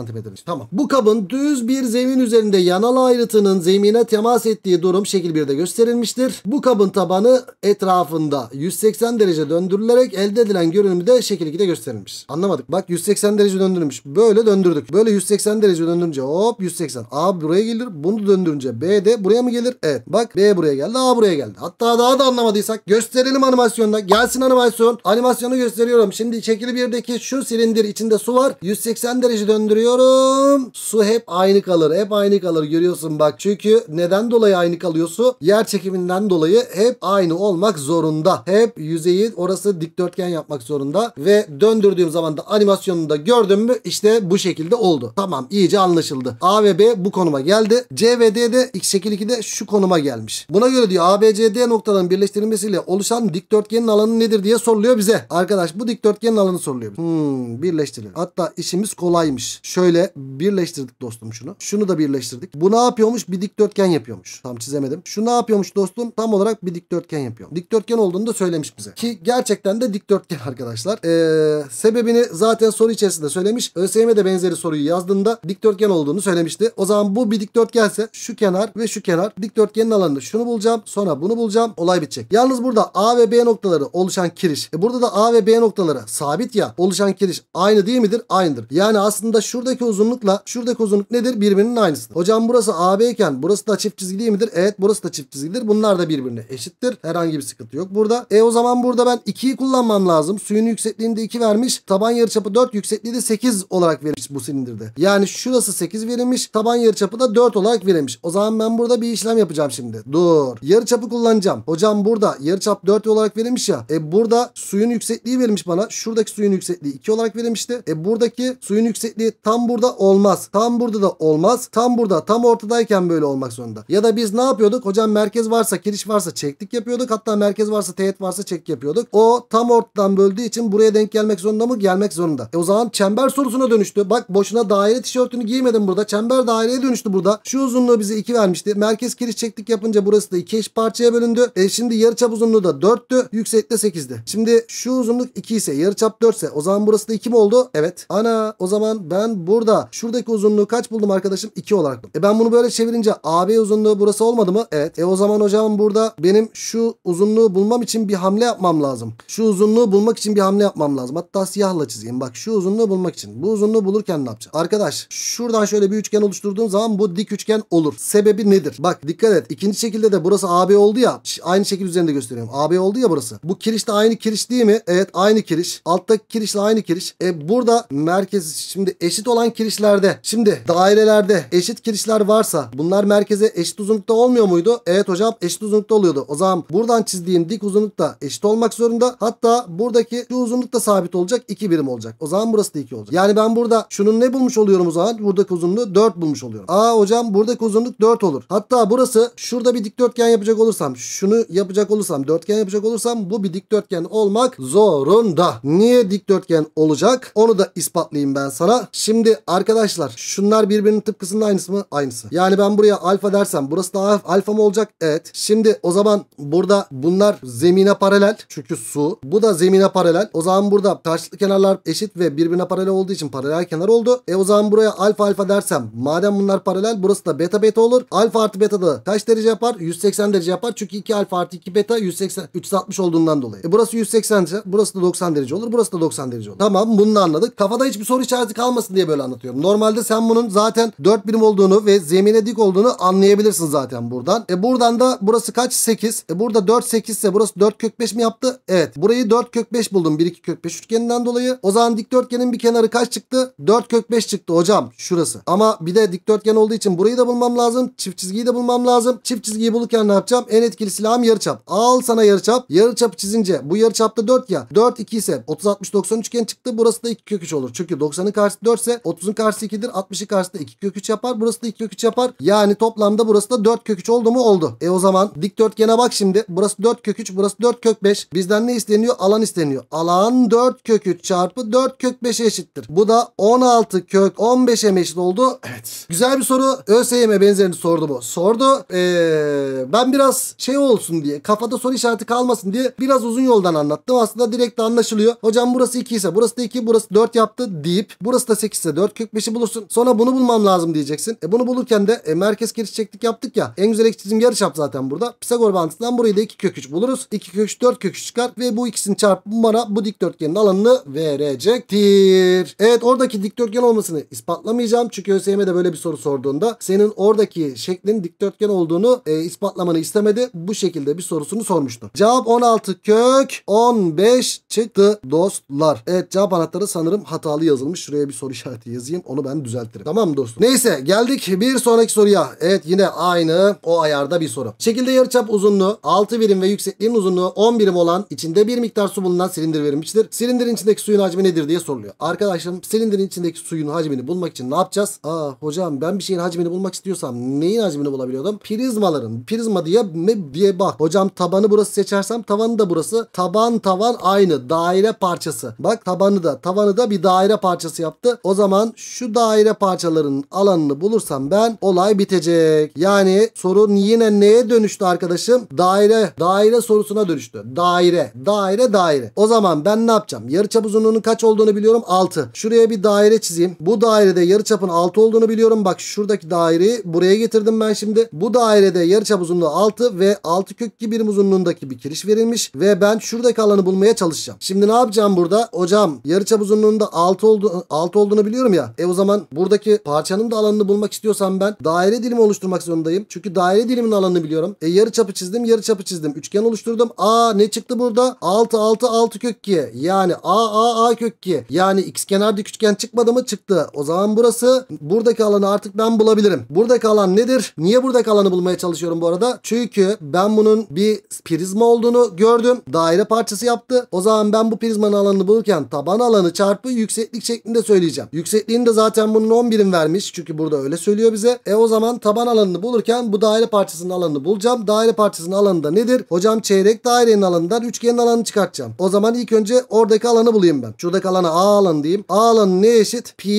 Tamam. Bu kabın düz bir zemin üzerinde yanal ayrıtının zemine temas ettiği durum şekil 1'de gösterilmiştir. Bu kabın tabanı etrafında 180 derece döndürülerek elde elde edilen görünümü de şekil gösterilmiş. Anlamadık. Bak 180 derece döndürmüş. Böyle döndürdük. Böyle 180 derece döndürünce hop 180. A buraya gelir. Bunu döndürünce B de buraya mı gelir? Evet. Bak B buraya geldi. A buraya geldi. Hatta daha da anlamadıysak gösterelim animasyonda. Gelsin animasyon. Animasyonu gösteriyorum. Şimdi çekili birdeki şu silindir içinde su var. 180 derece döndürüyorum. Su hep aynı kalır. Hep aynı kalır. Görüyorsun bak. Çünkü neden dolayı aynı kalıyor su? Yer çekiminden dolayı hep aynı olmak zorunda. Hep yüzeyi orası dikdörtgen dikdörtgen yapmak zorunda ve döndürdüğüm zaman da animasyonunda da mü işte bu şekilde oldu. Tamam iyice anlaşıldı. A ve B bu konuma geldi. C ve D de x şekil 2'de şu konuma gelmiş. Buna göre diyor A, B, C, D noktaların birleştirilmesiyle oluşan dikdörtgenin alanı nedir diye soruluyor bize. Arkadaş bu dikdörtgenin alanı soruluyor. Bize. Hmm, birleştirelim. Hatta işimiz kolaymış. Şöyle birleştirdik dostum şunu. Şunu da birleştirdik. Bu ne yapıyormuş? Bir dikdörtgen yapıyormuş. Tam çizemedim. Şu ne yapıyormuş dostum? Tam olarak bir dikdörtgen yapıyor. Dikdörtgen olduğunu da söylemiş bize. Ki gerçekten de dikdörtgen dikdörtgen arkadaşlar. Ee, sebebini zaten soru içerisinde söylemiş. ÖSYM de benzeri soruyu yazdığında dikdörtgen olduğunu söylemişti. O zaman bu bir dikdörtgense şu kenar ve şu kenar dikdörtgenin alanını şunu bulacağım. Sonra bunu bulacağım. Olay bitecek. Yalnız burada A ve B noktaları oluşan kiriş. E burada da A ve B noktaları sabit ya. Oluşan kiriş aynı değil midir? Aynıdır. Yani aslında şuradaki uzunlukla şuradaki uzunluk nedir? Birbirinin aynısı. Hocam burası AB iken burası da çift çizgi değil midir? Evet burası da çift çizgidir. Bunlar da birbirine eşittir. Herhangi bir sıkıntı yok burada. E o zaman burada ben 2'yi kullanmam almam lazım. Suyun yüksekliğinde 2 vermiş. Taban yarıçapı 4 yüksekliği de 8 olarak verilmiş bu silindirde. Yani şurası 8 verilmiş. Taban yarıçapı da 4 olarak verilmiş. O zaman ben burada bir işlem yapacağım şimdi. Dur. Yarıçapı kullanacağım. Hocam burada yarıçap 4 olarak verilmiş ya. E burada suyun yüksekliği verilmiş bana. Şuradaki suyun yüksekliği 2 olarak verilmişti. E buradaki suyun yüksekliği tam burada olmaz. Tam burada da olmaz. Tam burada tam ortadayken böyle olmak zorunda. Ya da biz ne yapıyorduk? Hocam merkez varsa kiriş varsa çektik yapıyorduk. Hatta merkez varsa teğet varsa çek yapıyorduk. O tam orta alttan böldüğü için buraya denk gelmek zorunda mı? Gelmek zorunda. E o zaman çember sorusuna dönüştü. Bak boşuna daire tişörtünü giymedim burada. Çember daireye dönüştü burada. Şu uzunluğu bize 2 vermişti. Merkez kiriş çektik yapınca burası da 2 eş parçaya bölündü. E şimdi yarıçap uzunluğu da 4'tü. de 8'di. Şimdi şu uzunluk 2 ise yarıçap 4 ise o zaman burası da 2 mi oldu? Evet. Ana o zaman ben burada şuradaki uzunluğu kaç buldum arkadaşım? 2 olarak. E ben bunu böyle çevirince AB uzunluğu burası olmadı mı? Evet. E o zaman hocam burada benim şu uzunluğu bulmam için bir hamle yapmam lazım. Şu uzunluğu uzunluğu bulmak için bir hamle yapmam lazım. Hatta siyahla çizeyim. Bak şu uzunluğu bulmak için. Bu uzunluğu bulurken ne yapacağım? Arkadaş şuradan şöyle bir üçgen oluşturduğum zaman bu dik üçgen olur. Sebebi nedir? Bak dikkat et. İkinci şekilde de burası AB oldu ya. Aynı şekil üzerinde gösteriyorum. AB oldu ya burası. Bu kiriş de aynı kiriş değil mi? Evet aynı kiriş. Alttaki kirişle aynı kiriş. E burada merkez şimdi eşit olan kirişlerde şimdi dairelerde eşit kirişler varsa bunlar merkeze eşit uzunlukta olmuyor muydu? Evet hocam eşit uzunlukta oluyordu. O zaman buradan çizdiğim dik uzunlukta eşit olmak zorunda. Hatta buradaki şu uzunluk da sabit olacak. 2 birim olacak. O zaman burası da 2 olacak. Yani ben burada şunun ne bulmuş oluyorum o zaman? Buradaki uzunluğu 4 bulmuş oluyorum. Aa hocam buradaki uzunluk 4 olur. Hatta burası şurada bir dikdörtgen yapacak olursam şunu yapacak olursam dörtgen yapacak olursam bu bir dikdörtgen olmak zorunda. Niye dikdörtgen olacak? Onu da ispatlayayım ben sana. Şimdi arkadaşlar şunlar birbirinin tıpkısında aynısı mı? Aynısı. Yani ben buraya alfa dersem burası da alfa mı olacak? Evet. Şimdi o zaman burada bunlar zemine paralel. Çünkü su. Bu da zemine paralel. O zaman burada karşılıklı kenarlar eşit ve birbirine paralel olduğu için paralel kenar oldu. E o zaman buraya alfa alfa dersem madem bunlar paralel burası da beta beta olur. Alfa artı beta da kaç derece yapar? 180 derece yapar. Çünkü 2 alfa artı 2 beta 180 360 olduğundan dolayı. E burası 180 ise burası da 90 derece olur. Burası da 90 derece olur. Tamam bunu da anladık. Kafada hiçbir soru işareti kalmasın diye böyle anlatıyorum. Normalde sen bunun zaten 4 birim olduğunu ve zemine dik olduğunu anlayabilirsin zaten buradan. E buradan da burası kaç? 8. E burada 4 8 ise burası 4 kök 5 mi yaptı? Evet. Burayı 4 kök 5 buldum. 1 2 kök 5 üçgeninden dolayı. O zaman dikdörtgenin bir kenarı kaç çıktı? 4 kök 5 çıktı hocam. Şurası. Ama bir de dikdörtgen olduğu için burayı da bulmam lazım. Çift çizgiyi de bulmam lazım. Çift çizgiyi bulurken ne yapacağım? En etkili silahım yarıçap. Al sana yarıçap. Yarıçapı çizince bu yarıçapta 4 ya. 4 2 ise 30 60 90 üçgen çıktı. Burası da 2 kök 3 olur. Çünkü 90'ın karşısı 4 ise 30'un karşısı 2'dir. 60'ın karşısı da 2 kök 3 yapar. Burası da 2 kök 3 yapar. Yani toplamda burası da 4 kök 3 oldu mu? Oldu. E o zaman dikdörtgene bak şimdi. Burası 4 kök 3, burası 4 kök 5. Bizden ne isteniyor? alan isteniyor. Alan 4 kök 3 çarpı 4 kök 5'e eşittir. Bu da 16 kök 15'e mi eşit oldu? Evet. Güzel bir soru. ÖSYM benzerini sordu bu. Sordu. Ee, ben biraz şey olsun diye kafada soru işareti kalmasın diye biraz uzun yoldan anlattım. Aslında direkt de anlaşılıyor. Hocam burası 2 ise burası da 2 burası 4 yaptı deyip burası da 8 ise 4 kök 5'i bulursun. Sonra bunu bulmam lazım diyeceksin. E bunu bulurken de e, merkez kiriş çektik yaptık ya. En güzel yarış yarıçap zaten burada. Pisagor bağıntısından burayı da 2 kök 3 buluruz. 2 kök 3 4 kök 3 çıkar ve bu ikisini çarpımı bana bu dikdörtgenin alanını verecektir. Evet oradaki dikdörtgen olmasını ispatlamayacağım. Çünkü ÖSYM de böyle bir soru sorduğunda senin oradaki şeklin dikdörtgen olduğunu e, ispatlamanı istemedi. Bu şekilde bir sorusunu sormuştu. Cevap 16 kök 15 çıktı dostlar. Evet cevap anahtarı sanırım hatalı yazılmış. Şuraya bir soru işareti yazayım. Onu ben düzeltirim. Tamam dostum? Neyse geldik bir sonraki soruya. Evet yine aynı o ayarda bir soru. Şekilde yarıçap uzunluğu 6 birim ve yüksekliğin uzunluğu 10 birim olan içinde bir miktar su bulunan silindir verilmiştir. Silindirin içindeki suyun hacmi nedir diye soruluyor. Arkadaşlarım silindirin içindeki suyun hacmini bulmak için ne yapacağız? Aa hocam ben bir şeyin hacmini bulmak istiyorsam neyin hacmini bulabiliyordum? Prizmaların. Prizma diye ne diye bak. Hocam tabanı burası seçersem tavanı da burası. Taban tavan aynı. Daire parçası. Bak tabanı da tavanı da bir daire parçası yaptı. O zaman şu daire parçaların alanını bulursam ben olay bitecek. Yani sorun yine neye dönüştü arkadaşım? Daire. Daire sorusuna dönüştü. Daire. Daire daire daire. O zaman ben ne yapacağım? Yarıçap uzunluğunun kaç olduğunu biliyorum? 6. Şuraya bir daire çizeyim. Bu dairede yarıçapın 6 olduğunu biliyorum. Bak şuradaki daireyi buraya getirdim ben şimdi. Bu dairede yarıçap uzunluğu 6 ve 6 kök gibi birim uzunluğundaki bir kiriş verilmiş ve ben şuradaki alanı bulmaya çalışacağım. Şimdi ne yapacağım burada? Hocam yarıçap uzunluğunda 6 oldu 6 olduğunu biliyorum ya. E o zaman buradaki parçanın da alanını bulmak istiyorsam ben daire dilimi oluşturmak zorundayım. Çünkü daire dilimin alanını biliyorum. E yarıçapı çizdim, yarıçapı çizdim. Üçgen oluşturdum. Aa ne çıktı burada? 6 6 6 6 kök 2 yani a a a kök 2 yani x kenar dik üçgen çıkmadı mı çıktı. O zaman burası buradaki alanı artık ben bulabilirim. Buradaki alan nedir? Niye buradaki alanı bulmaya çalışıyorum bu arada? Çünkü ben bunun bir prizma olduğunu gördüm. Daire parçası yaptı. O zaman ben bu prizmanın alanını bulurken taban alanı çarpı yükseklik şeklinde söyleyeceğim. Yüksekliğini de zaten bunun 11'in vermiş. Çünkü burada öyle söylüyor bize. E o zaman taban alanını bulurken bu daire parçasının alanını bulacağım. Daire parçasının alanı da nedir? Hocam çeyrek dairenin alanından üçgenin alanını çıkartacağım yapacağım. O zaman ilk önce oradaki alanı bulayım ben. Şuradaki alanı A alan diyeyim. A alanı ne eşit? Pi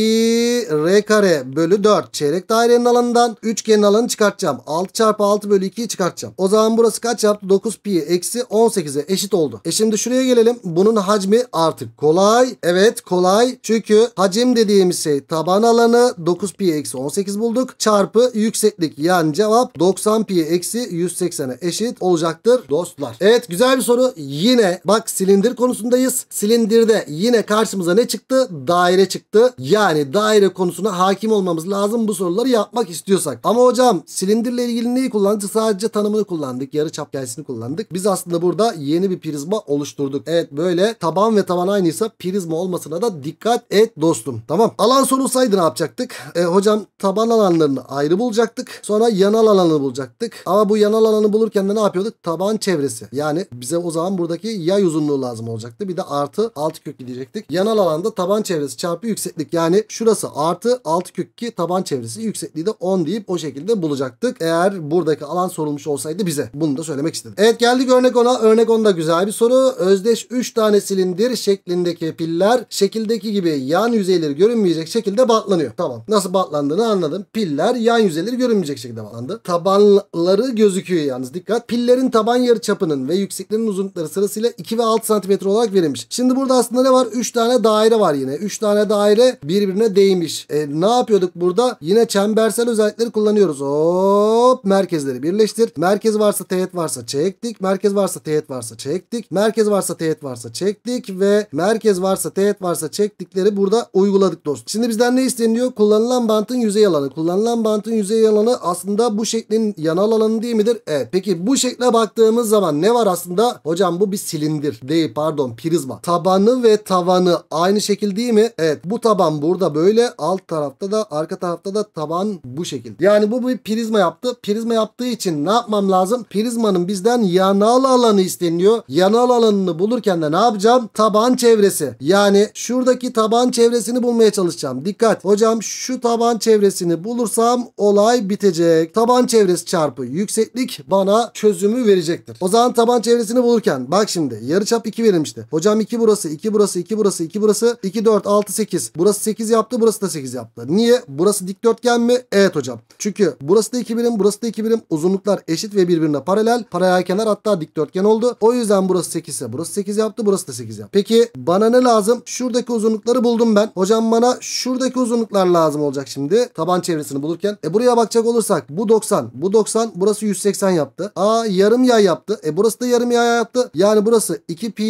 R kare bölü 4. Çeyrek dairenin alanından üçgenin alanı çıkartacağım. 6 çarpı 6 bölü 2'yi çıkartacağım. O zaman burası kaç yaptı? 9 pi eksi 18'e eşit oldu. E şimdi şuraya gelelim. Bunun hacmi artık kolay. Evet kolay. Çünkü hacim dediğimiz şey taban alanı 9 pi eksi 18 bulduk. Çarpı yükseklik yani cevap 90 pi eksi 180'e eşit olacaktır dostlar. Evet güzel bir soru. Yine bak silindir konusundayız. Silindirde yine karşımıza ne çıktı? Daire çıktı. Yani daire konusuna hakim olmamız lazım bu soruları yapmak istiyorsak. Ama hocam silindirle ilgili neyi kullandık? Sadece tanımını kullandık. Yarı çap çaprazını kullandık. Biz aslında burada yeni bir prizma oluşturduk. Evet böyle taban ve taban aynıysa prizma olmasına da dikkat et dostum. Tamam. Alan sorulsaydı ne yapacaktık? E, hocam taban alanlarını ayrı bulacaktık. Sonra yanal alanı bulacaktık. Ama bu yanal alanı bulurken de ne yapıyorduk? Taban çevresi. Yani bize o zaman buradaki yay uzun uzunluğu lazım olacaktı. Bir de artı 6 kök diyecektik. Yanal alanda taban çevresi çarpı yükseklik yani şurası artı 6 kök 2 taban çevresi yüksekliği de 10 deyip o şekilde bulacaktık. Eğer buradaki alan sorulmuş olsaydı bize. Bunu da söylemek istedim. Evet geldik örnek 10'a. Örnek 10 da güzel bir soru. Özdeş 3 tane silindir şeklindeki piller şekildeki gibi yan yüzeyleri görünmeyecek şekilde batlanıyor. Tamam. Nasıl batlandığını anladım. Piller yan yüzeyleri görünmeyecek şekilde batlandı. Tabanları gözüküyor yalnız. Dikkat. Pillerin taban yarı çapının ve yüksekliğinin uzunlukları sırasıyla 2 ve 6 cm olarak verilmiş. Şimdi burada aslında ne var? 3 tane daire var yine. 3 tane daire birbirine değmiş. E, ne yapıyorduk burada? Yine çembersel özellikleri kullanıyoruz. Hop merkezleri birleştir. Merkez varsa teğet varsa çektik. Merkez varsa teğet varsa çektik. Merkez varsa teğet varsa çektik ve merkez varsa teğet varsa çektikleri burada uyguladık dostum. Şimdi bizden ne isteniyor? Kullanılan bantın yüzey alanı. Kullanılan bantın yüzey alanı aslında bu şeklin yanal alanı değil midir? Evet. Peki bu şekle baktığımız zaman ne var aslında? Hocam bu bir silindir nedir? Değil pardon prizma. Tabanı ve tavanı aynı şekilde değil mi? Evet bu taban burada böyle alt tarafta da arka tarafta da taban bu şekilde Yani bu bir prizma yaptı. Prizma yaptığı için ne yapmam lazım? Prizmanın bizden yanal alanı isteniyor. Yanal alanını bulurken de ne yapacağım? Taban çevresi. Yani şuradaki taban çevresini bulmaya çalışacağım. Dikkat hocam şu taban çevresini bulursam olay bitecek. Taban çevresi çarpı yükseklik bana çözümü verecektir. O zaman taban çevresini bulurken bak şimdi yarı Yarıçap 2 verilmişti. Hocam 2 burası, 2 burası, 2 burası, 2 burası, 2 4 6 8. Burası 8 yaptı, burası da 8 yaptı. Niye? Burası dikdörtgen mi? Evet hocam. Çünkü burası da 2 birim, burası da 2 birim. Uzunluklar eşit ve birbirine paralel. Paralel hatta dikdörtgen oldu. O yüzden burası 8 ise burası 8 yaptı, burası da 8 yaptı. Peki bana ne lazım? Şuradaki uzunlukları buldum ben. Hocam bana şuradaki uzunluklar lazım olacak şimdi. Taban çevresini bulurken. E buraya bakacak olursak bu 90, bu 90, burası 180 yaptı. Aa yarım yay yaptı. E burası da yarım yay yaptı. Yani burası 2 pi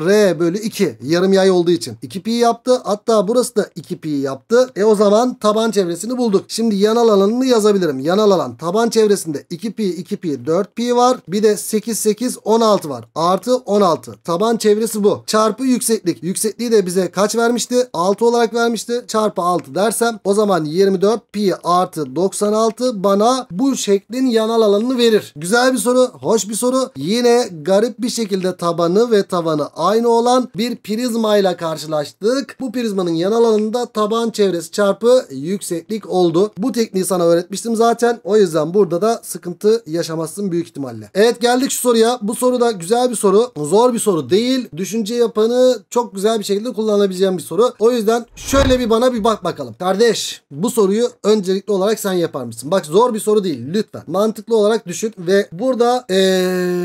r bölü 2 yarım yay olduğu için 2 pi yaptı. Hatta burası da 2 pi yaptı. E o zaman taban çevresini bulduk. Şimdi yanal alanını yazabilirim. Yanal alan taban çevresinde 2 pi 2 pi 4 pi var. Bir de 8 8 16 var. Artı 16. Taban çevresi bu. Çarpı yükseklik. Yüksekliği de bize kaç vermişti? 6 olarak vermişti. Çarpı 6 dersem o zaman 24 pi artı 96 bana bu şeklin yanal alanını verir. Güzel bir soru. Hoş bir soru. Yine garip bir şekilde tabanı alanı ve tavanı aynı olan bir prizma ile karşılaştık. Bu prizmanın yan alanında taban çevresi çarpı yükseklik oldu. Bu tekniği sana öğretmiştim zaten. O yüzden burada da sıkıntı yaşamazsın büyük ihtimalle. Evet geldik şu soruya. Bu soru da güzel bir soru. Zor bir soru değil. Düşünce yapanı çok güzel bir şekilde kullanabileceğim bir soru. O yüzden şöyle bir bana bir bak bakalım. Kardeş bu soruyu öncelikli olarak sen yapar mısın? Bak zor bir soru değil lütfen. Mantıklı olarak düşün ve burada ee,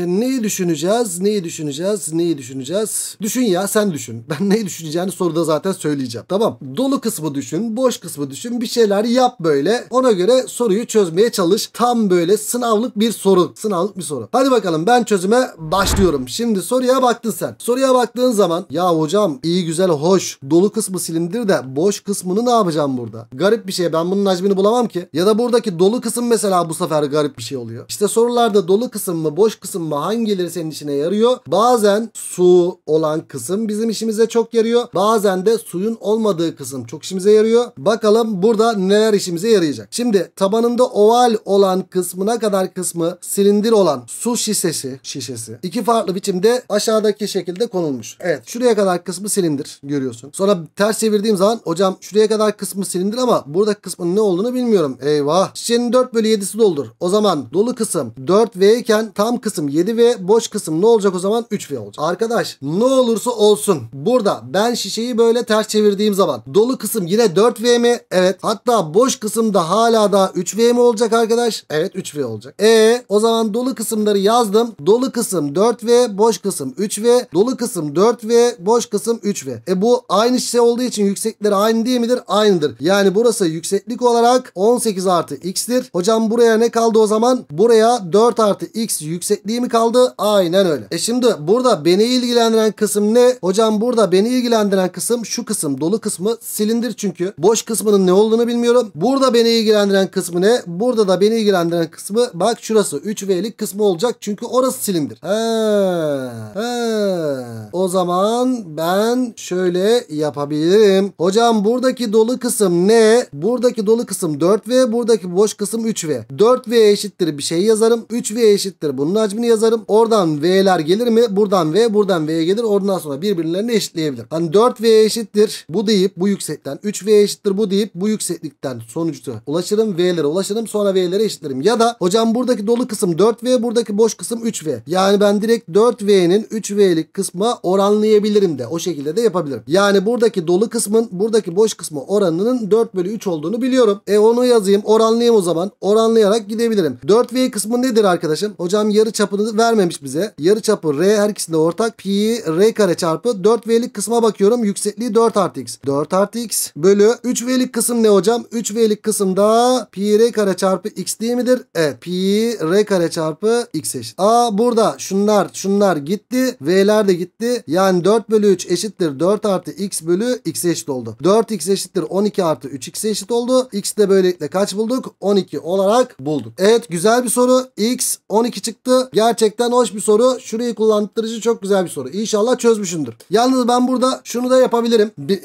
neyi düşüneceğiz? Neyi düşüneceğiz? Biz neyi düşüneceğiz? Düşün ya sen düşün. Ben neyi düşüneceğini soruda zaten söyleyeceğim. Tamam. Dolu kısmı düşün. Boş kısmı düşün. Bir şeyler yap böyle. Ona göre soruyu çözmeye çalış. Tam böyle sınavlık bir soru. Sınavlık bir soru. Hadi bakalım ben çözüme başlıyorum. Şimdi soruya baktın sen. Soruya baktığın zaman ya hocam iyi güzel hoş. Dolu kısmı silindir de boş kısmını ne yapacağım burada? Garip bir şey. Ben bunun hacmini bulamam ki. Ya da buradaki dolu kısım mesela bu sefer garip bir şey oluyor. İşte sorularda dolu kısım mı boş kısım mı hangileri senin işine yarıyor? Bazen Bazen su olan kısım bizim işimize çok yarıyor. Bazen de suyun olmadığı kısım çok işimize yarıyor. Bakalım burada neler işimize yarayacak. Şimdi tabanında oval olan kısmına kadar kısmı silindir olan su şişesi şişesi iki farklı biçimde aşağıdaki şekilde konulmuş. Evet şuraya kadar kısmı silindir görüyorsun. Sonra ters çevirdiğim zaman hocam şuraya kadar kısmı silindir ama burada kısmın ne olduğunu bilmiyorum. Eyvah. Şişenin 4 bölü 7'si doldur. O zaman dolu kısım 4V iken tam kısım 7V boş kısım ne olacak o zaman 3V olacak. Arkadaş ne olursa olsun burada ben şişeyi böyle ters çevirdiğim zaman dolu kısım yine 4 V mi? Evet. Hatta boş kısımda hala da 3 V mi olacak arkadaş? Evet 3 V olacak. E o zaman dolu kısımları yazdım. Dolu kısım 4 V, boş kısım 3 V, dolu kısım 4 V, boş kısım 3 V. E bu aynı şişe olduğu için yüksekleri aynı değil midir? Aynıdır. Yani burası yükseklik olarak 18 artı x'tir. Hocam buraya ne kaldı o zaman? Buraya 4 artı x yüksekliği mi kaldı? Aynen öyle. E şimdi burada beni ilgilendiren kısım ne? Hocam burada beni ilgilendiren kısım şu kısım dolu kısmı silindir çünkü. Boş kısmının ne olduğunu bilmiyorum. Burada beni ilgilendiren kısmı ne? Burada da beni ilgilendiren kısmı bak şurası 3V'lik kısmı olacak çünkü orası silindir. He. He. O zaman ben şöyle yapabilirim. Hocam buradaki dolu kısım ne? Buradaki dolu kısım 4V buradaki boş kısım 3V. 4V eşittir bir şey yazarım. 3V eşittir bunun hacmini yazarım. Oradan V'ler gelir mi? Burada Buradan V buradan V'ye gelir. Oradan sonra birbirlerini eşitleyebilir. Hani 4V eşittir bu deyip bu yüksekten. 3V eşittir bu deyip bu yükseklikten sonucu ulaşırım. V'lere ulaşırım. Sonra V'lere eşitlerim. Ya da hocam buradaki dolu kısım 4V buradaki boş kısım 3V. Yani ben direkt 4V'nin 3V'lik kısma oranlayabilirim de. O şekilde de yapabilirim. Yani buradaki dolu kısmın buradaki boş kısmı oranının 4 bölü 3 olduğunu biliyorum. E onu yazayım. Oranlayayım o zaman. Oranlayarak gidebilirim. 4V kısmı nedir arkadaşım? Hocam yarı çapını vermemiş bize. Yarı çapı R her ikisinde ortak. Pi r kare çarpı 4 V'lik kısma bakıyorum. Yüksekliği 4 artı x. 4 artı x bölü 3 V'lik kısım ne hocam? 3 V'lik kısımda pi r kare çarpı x değil midir? Evet. Pi r kare çarpı x eşit. Aa burada şunlar şunlar gitti. V'ler de gitti. Yani 4 bölü 3 eşittir. 4 artı x bölü x eşit oldu. 4x eşittir 12 artı 3x eşit oldu. X de böylelikle kaç bulduk? 12 olarak bulduk. Evet güzel bir soru. X 12 çıktı. Gerçekten hoş bir soru. Şurayı kullandırıcı için çok güzel bir soru. İnşallah çözmüşümdür. Yalnız ben burada şunu da yapabilirim. Bir,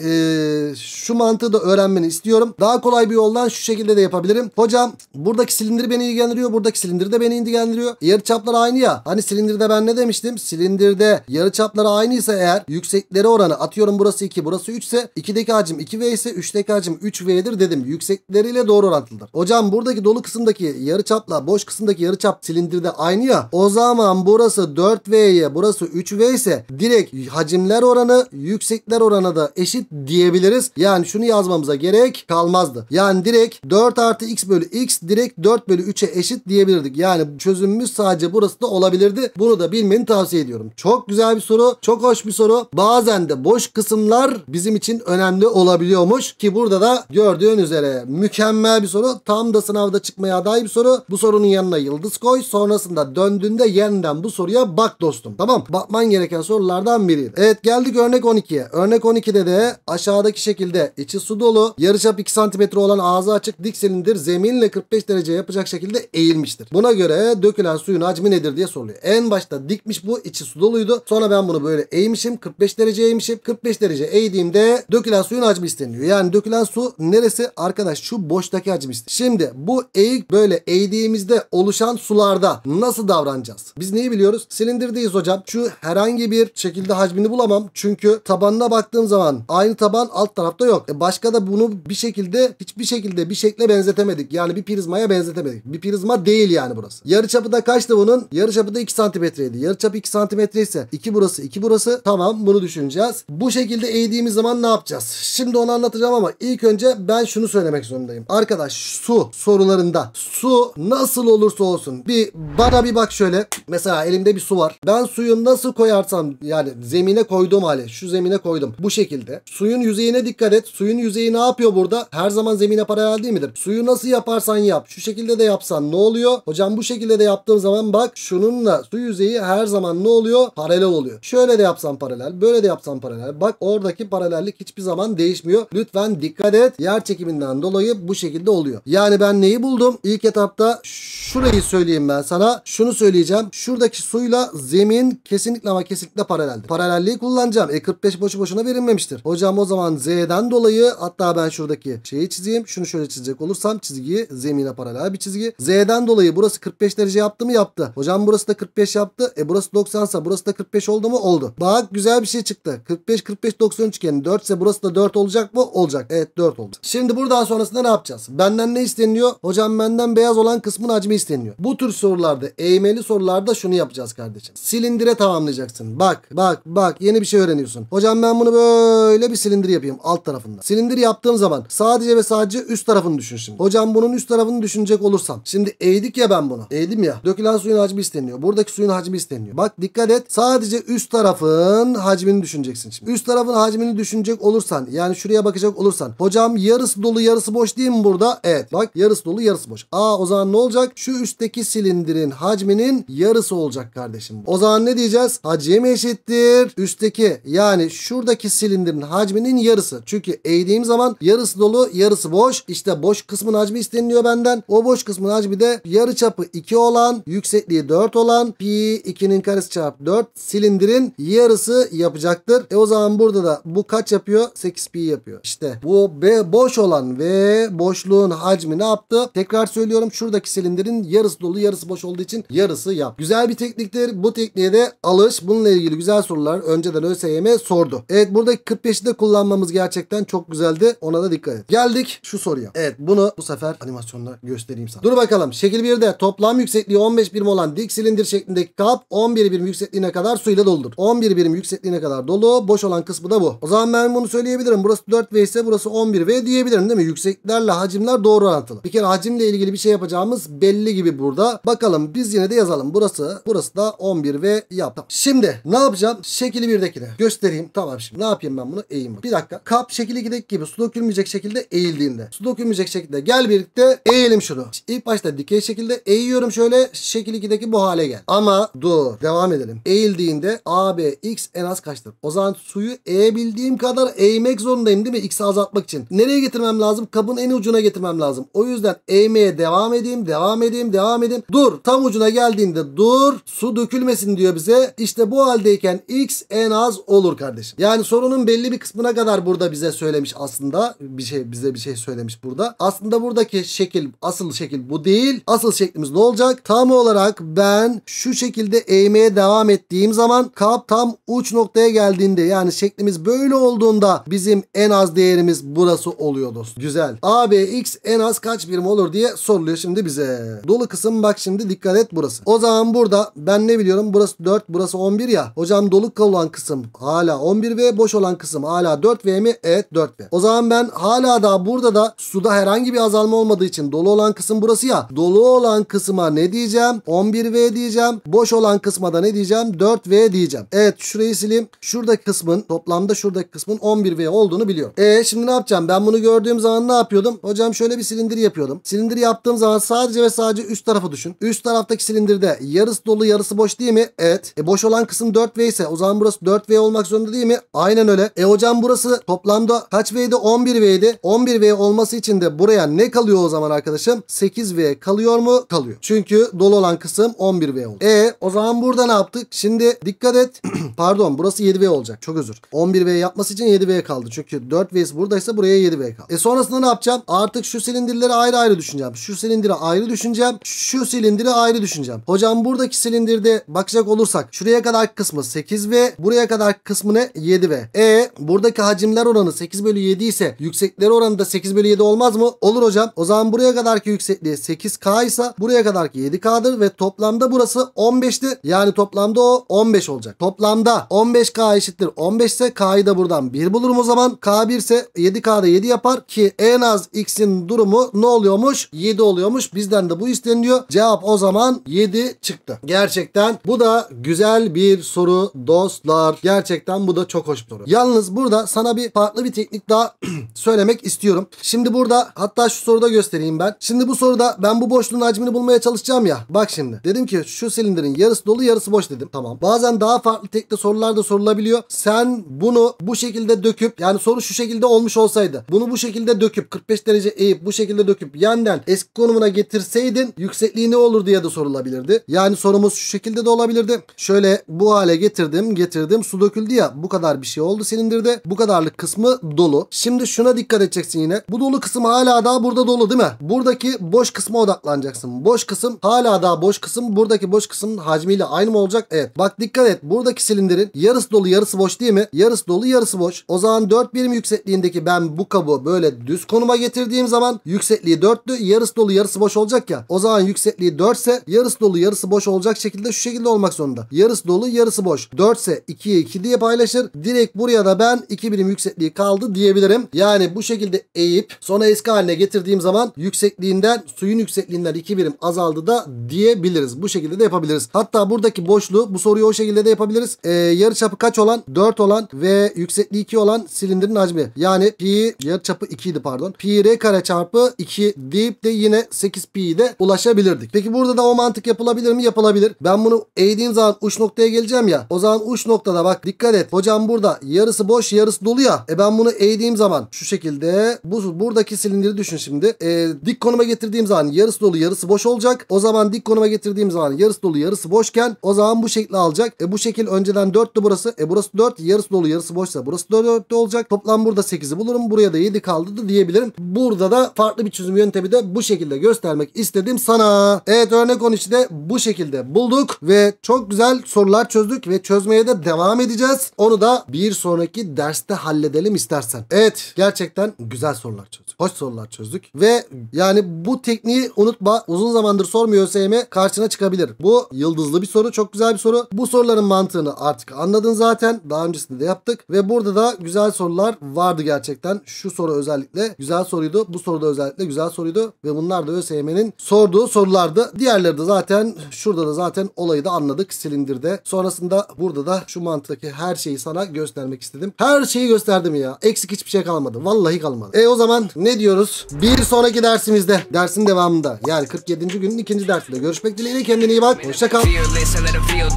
e, şu mantığı da öğrenmeni istiyorum. Daha kolay bir yoldan şu şekilde de yapabilirim. Hocam buradaki silindir beni ilgilendiriyor. Buradaki silindir de beni ilgilendiriyor. Yarı çaplar aynı ya. Hani silindirde ben ne demiştim? Silindirde yarı çapları aynıysa eğer yüksekleri oranı atıyorum burası 2 burası 3 ise 2'deki hacim 2V ise 3'teki hacim 3V'dir dedim. Yüksekleriyle doğru orantılıdır. Hocam buradaki dolu kısımdaki yarı çapla boş kısımdaki yarı çap silindirde aynı ya. O zaman burası 4V'ye burası burası 3V ise direkt hacimler oranı yüksekler oranı da eşit diyebiliriz. Yani şunu yazmamıza gerek kalmazdı. Yani direkt 4 artı x bölü x direkt 4 bölü 3'e eşit diyebilirdik. Yani çözümümüz sadece burası da olabilirdi. Bunu da bilmeni tavsiye ediyorum. Çok güzel bir soru. Çok hoş bir soru. Bazen de boş kısımlar bizim için önemli olabiliyormuş. Ki burada da gördüğün üzere mükemmel bir soru. Tam da sınavda çıkmaya aday bir soru. Bu sorunun yanına yıldız koy. Sonrasında döndüğünde yeniden bu soruya bak dostum. Tamam bakman gereken sorulardan biri. Evet geldik örnek 12'ye. Örnek 12'de de aşağıdaki şekilde içi su dolu, yarıçap 2 cm olan ağzı açık dik silindir zeminle 45 derece yapacak şekilde eğilmiştir. Buna göre dökülen suyun hacmi nedir diye soruluyor. En başta dikmiş bu içi su doluydu. Sonra ben bunu böyle eğmişim 45 derece eğmişim. 45 derece eğdiğimde dökülen suyun hacmi isteniyor. Yani dökülen su neresi? Arkadaş şu boştaki hacmi isteniyor. Şimdi bu eğik böyle eğdiğimizde oluşan sularda nasıl davranacağız? Biz neyi biliyoruz? Silindirdeyiz hocam. Şu şu herhangi bir şekilde hacmini bulamam. Çünkü tabanına baktığım zaman aynı taban alt tarafta yok. E başka da bunu bir şekilde hiçbir şekilde bir şekle benzetemedik. Yani bir prizmaya benzetemedik. Bir prizma değil yani burası. Yarıçapı da kaçtı bunun? Yarıçapı da 2 santimetreydi. Yarıçap 2 santimetre ise 2 burası 2 burası. Tamam bunu düşüneceğiz. Bu şekilde eğdiğimiz zaman ne yapacağız? Şimdi onu anlatacağım ama ilk önce ben şunu söylemek zorundayım. Arkadaş su sorularında su nasıl olursa olsun bir bana bir bak şöyle. Mesela elimde bir su var. Ben suyun nasıl koyarsam yani zemine koydum hale, Şu zemine koydum. Bu şekilde. Suyun yüzeyine dikkat et. Suyun yüzeyi ne yapıyor burada? Her zaman zemine paralel değil midir? Suyu nasıl yaparsan yap. Şu şekilde de yapsan ne oluyor? Hocam bu şekilde de yaptığım zaman bak şununla su yüzeyi her zaman ne oluyor? Paralel oluyor. Şöyle de yapsam paralel. Böyle de yapsam paralel. Bak oradaki paralellik hiçbir zaman değişmiyor. Lütfen dikkat et. Yer çekiminden dolayı bu şekilde oluyor. Yani ben neyi buldum? İlk etapta şurayı söyleyeyim ben sana. Şunu söyleyeceğim. Şuradaki suyla zemin kesinlikle kesinlikle ama kesinlikle paraleldir. Paralelliği kullanacağım. E 45 boşu boşuna verilmemiştir. Hocam o zaman Z'den dolayı hatta ben şuradaki şeyi çizeyim. Şunu şöyle çizecek olursam çizgiyi zemine paralel bir çizgi. Z'den dolayı burası 45 derece yaptı mı? Yaptı. Hocam burası da 45 yaptı. E burası 90 sa burası da 45 oldu mu? Oldu. Bak güzel bir şey çıktı. 45 45 90 üçgeni 4 ise burası da 4 olacak mı? Olacak. Evet 4 oldu. Şimdi buradan sonrasında ne yapacağız? Benden ne isteniyor? Hocam benden beyaz olan kısmın hacmi isteniyor. Bu tür sorularda eğmeli sorularda şunu yapacağız kardeşim. Silindire tamamlayacaksın. Bak bak bak yeni bir şey öğreniyorsun. Hocam ben bunu böyle bir silindir yapayım alt tarafında. Silindir yaptığım zaman sadece ve sadece üst tarafını düşün şimdi. Hocam bunun üst tarafını düşünecek olursam. Şimdi eğdik ya ben bunu. Eğdim ya. Dökülen suyun hacmi isteniyor. Buradaki suyun hacmi isteniyor. Bak dikkat et. Sadece üst tarafın hacmini düşüneceksin şimdi. Üst tarafın hacmini düşünecek olursan yani şuraya bakacak olursan. Hocam yarısı dolu yarısı boş değil mi burada? Evet. Bak yarısı dolu yarısı boş. Aa o zaman ne olacak? Şu üstteki silindirin hacminin yarısı olacak kardeşim. O zaman ne diyeceğim? toplayacağız. Hacim eşittir. Üstteki yani şuradaki silindirin hacminin yarısı. Çünkü eğdiğim zaman yarısı dolu yarısı boş. İşte boş kısmın hacmi isteniliyor benden. O boş kısmın hacmi de yarı çapı 2 olan yüksekliği 4 olan pi 2'nin karesi çarpı 4 silindirin yarısı yapacaktır. E o zaman burada da bu kaç yapıyor? 8 pi yapıyor. İşte bu B boş olan ve boşluğun hacmi ne yaptı? Tekrar söylüyorum şuradaki silindirin yarısı dolu yarısı boş olduğu için yarısı yap. Güzel bir tekniktir. Bu tekniğe de Alış bununla ilgili güzel sorular önceden ÖSYM sordu. Evet buradaki 45'i de kullanmamız gerçekten çok güzeldi. Ona da dikkat et. Geldik şu soruya. Evet bunu bu sefer animasyonla göstereyim sana. Dur bakalım. Şekil 1'de toplam yüksekliği 15 birim olan dik silindir şeklindeki kap 11 birim yüksekliğine kadar suyla doldur. 11 birim yüksekliğine kadar dolu. Boş olan kısmı da bu. O zaman ben bunu söyleyebilirim. Burası 4V ise burası 11V diyebilirim değil mi? Yükseklerle hacimler doğru orantılı. Bir kere hacimle ilgili bir şey yapacağımız belli gibi burada. Bakalım biz yine de yazalım. Burası burası da 11V yap yaptım. Şimdi ne yapacağım? Şekili 1'dekine göstereyim. Tamam şimdi ne yapayım ben bunu? Eğeyim. Bir dakika. Kap şekili 2'deki gibi su dökülmeyecek şekilde eğildiğinde. Su dökülmeyecek şekilde gel birlikte eğelim şunu. İşte başta dikey şekilde eğiyorum şöyle. Şekil 2'deki bu hale gel. Ama dur. Devam edelim. Eğildiğinde AB X en az kaçtır? O zaman suyu eğebildiğim kadar eğmek zorundayım değil mi? X'i azaltmak için. Nereye getirmem lazım? Kabın en ucuna getirmem lazım. O yüzden eğmeye devam edeyim, devam edeyim, devam edeyim. Dur. Tam ucuna geldiğinde dur. Su dökülmesin diyor bize ise işte bu haldeyken x en az olur kardeşim. Yani sorunun belli bir kısmına kadar burada bize söylemiş aslında. Bir şey bize bir şey söylemiş burada. Aslında buradaki şekil asıl şekil bu değil. Asıl şeklimiz ne olacak? Tam olarak ben şu şekilde eğmeye devam ettiğim zaman kap tam uç noktaya geldiğinde yani şeklimiz böyle olduğunda bizim en az değerimiz burası oluyor dostum. Güzel. AB x en az kaç birim olur diye soruluyor şimdi bize. Dolu kısım bak şimdi dikkat et burası. O zaman burada ben ne biliyorum? Burası 4 burası 11 ya. Hocam dolu kalan kısım hala 11V boş olan kısım hala 4V mi? Evet 4V. O zaman ben hala daha burada da suda herhangi bir azalma olmadığı için dolu olan kısım burası ya. Dolu olan kısma ne diyeceğim? 11V diyeceğim. Boş olan kısma da ne diyeceğim? 4V diyeceğim. Evet şurayı sileyim. Şuradaki kısmın toplamda şuradaki kısmın 11V olduğunu biliyorum. E şimdi ne yapacağım? Ben bunu gördüğüm zaman ne yapıyordum? Hocam şöyle bir silindir yapıyordum. Silindir yaptığım zaman sadece ve sadece üst tarafı düşün. Üst taraftaki silindirde yarısı dolu yarısı boş değil mi? Evet. E boş olan kısım 4V ise o zaman burası 4V olmak zorunda değil mi? Aynen öyle. E hocam burası toplamda kaç V'di? 11 vdi 11V olması için de buraya ne kalıyor o zaman arkadaşım? 8V kalıyor mu? Kalıyor. Çünkü dolu olan kısım 11V oldu. E o zaman burada ne yaptık? Şimdi dikkat et. Pardon burası 7V olacak. Çok özür. 11V yapması için 7V kaldı. Çünkü 4V'si buradaysa buraya 7V kaldı. E sonrasında ne yapacağım? Artık şu silindirleri ayrı ayrı düşüneceğim. Şu silindiri ayrı düşüneceğim. Şu silindiri ayrı düşüneceğim. Hocam buradaki silindirde bakacak olursak Şuraya kadar kısmı 8 ve buraya kadar kısmı ne 7 ve. E buradaki hacimler oranı 8 bölü 7 ise yüksekleri oranı da 8 bölü 7 olmaz mı? Olur hocam. O zaman buraya kadarki yüksekliği 8K ise buraya kadarki 7K'dır ve toplamda burası 15'tir. Yani toplamda o 15 olacak. Toplamda 15K eşittir 15 ise K'yı da buradan 1 bulurum o zaman. K1 ise 7K'da 7 yapar ki en az X'in durumu ne oluyormuş? 7 oluyormuş. Bizden de bu isteniliyor. Cevap o zaman 7 çıktı. Gerçekten bu da güzel Güzel bir soru dostlar. Gerçekten bu da çok hoş bir soru. Yalnız burada sana bir farklı bir teknik daha söylemek istiyorum. Şimdi burada hatta şu soruda göstereyim ben. Şimdi bu soruda ben bu boşluğun hacmini bulmaya çalışacağım ya. Bak şimdi. Dedim ki şu silindirin yarısı dolu yarısı boş dedim. Tamam. Bazen daha farklı tekli sorular da sorulabiliyor. Sen bunu bu şekilde döküp yani soru şu şekilde olmuş olsaydı. Bunu bu şekilde döküp 45 derece eğip bu şekilde döküp yenden eski konumuna getirseydin yüksekliği ne olur diye de sorulabilirdi. Yani sorumuz şu şekilde de olabilirdi. Şöyle bu hale getirdim getirdim su döküldü ya bu kadar bir şey oldu silindirde. Bu kadarlık kısmı dolu. Şimdi şuna dikkat edeceksin yine. Bu dolu kısım hala daha burada dolu değil mi? Buradaki boş kısma odaklanacaksın. Boş kısım hala daha boş kısım. Buradaki boş kısmın hacmiyle aynı mı olacak? Evet. Bak dikkat et. Buradaki silindirin yarısı dolu yarısı boş değil mi? Yarısı dolu yarısı boş. O zaman 4 birim yüksekliğindeki ben bu kabı böyle düz konuma getirdiğim zaman yüksekliği 4'lü yarısı dolu yarısı boş olacak ya. O zaman yüksekliği 4 ise yarısı dolu yarısı boş olacak şekilde şu şekilde olmak zorunda. Yarısı dolu yarısı boş. 4 ise 2'ye 2 diye paylaşır. Direkt buraya da ben 2 birim yüksekliği kaldı diyebilirim. Yani bu şekilde eğip sonra eski haline getirdiğim zaman yüksekliğinden suyun yüksekliğinden 2 birim azaldı da diyebiliriz. Bu şekilde de yapabiliriz. Hatta buradaki boşluğu bu soruyu o şekilde de yapabiliriz. Ee, yarı çapı kaç olan? 4 olan ve yüksekliği 2 olan silindirin hacmi. Yani pi yarı çapı 2 idi pardon. Pi r kare çarpı 2 deyip de yine 8 pi'yi de ulaşabilirdik. Peki burada da o mantık yapılabilir mi? Yapılabilir. Ben bunu eğdiğim zaman uç noktaya geleceğim ya. O zaman uç noktada bak dikkat et. Hocam burada yarısı boş yarısı dolu ya. E ben bunu eğdiğim zaman şu şekilde bu buradaki silindiri düşün şimdi. E, dik konuma getirdiğim zaman yarısı dolu yarısı boş olacak. O zaman dik konuma getirdiğim zaman yarısı dolu yarısı boşken o zaman bu şekli alacak. E bu şekil önceden 4'tü burası. E burası 4 yarısı dolu yarısı boşsa burası 4'tü olacak. Toplam burada 8'i bulurum. Buraya da 7 kaldı da diyebilirim. Burada da farklı bir çözüm yöntemi de bu şekilde göstermek istedim sana. Evet örnek 13'i de bu şekilde bulduk ve çok güzel güzel sorular çözdük ve çözmeye de devam edeceğiz. Onu da bir sonraki derste halledelim istersen. Evet gerçekten güzel sorular çözdük. Hoş sorular çözdük. Ve yani bu tekniği unutma. Uzun zamandır sormuyor ÖSYM karşına çıkabilir. Bu yıldızlı bir soru. Çok güzel bir soru. Bu soruların mantığını artık anladın zaten. Daha öncesinde de yaptık. Ve burada da güzel sorular vardı gerçekten. Şu soru özellikle güzel soruydu. Bu soruda özellikle güzel soruydu. Ve bunlar da ÖSYM'nin sorduğu sorulardı. Diğerleri de zaten şurada da zaten olayı da anladık silindirde. Sonrasında burada da şu mantıktaki her şeyi sana göstermek istedim. Her şeyi gösterdim ya. Eksik hiçbir şey kalmadı. Vallahi kalmadı. E o zaman ne ne diyoruz? Bir sonraki dersimizde, dersin devamında yani 47. günün ikinci dersinde görüşmek dileğiyle kendine iyi bak. Hoşça kal.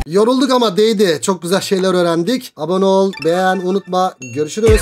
Yorulduk ama değdi. Çok güzel şeyler öğrendik. Abone ol, beğen, unutma. Görüşürüz.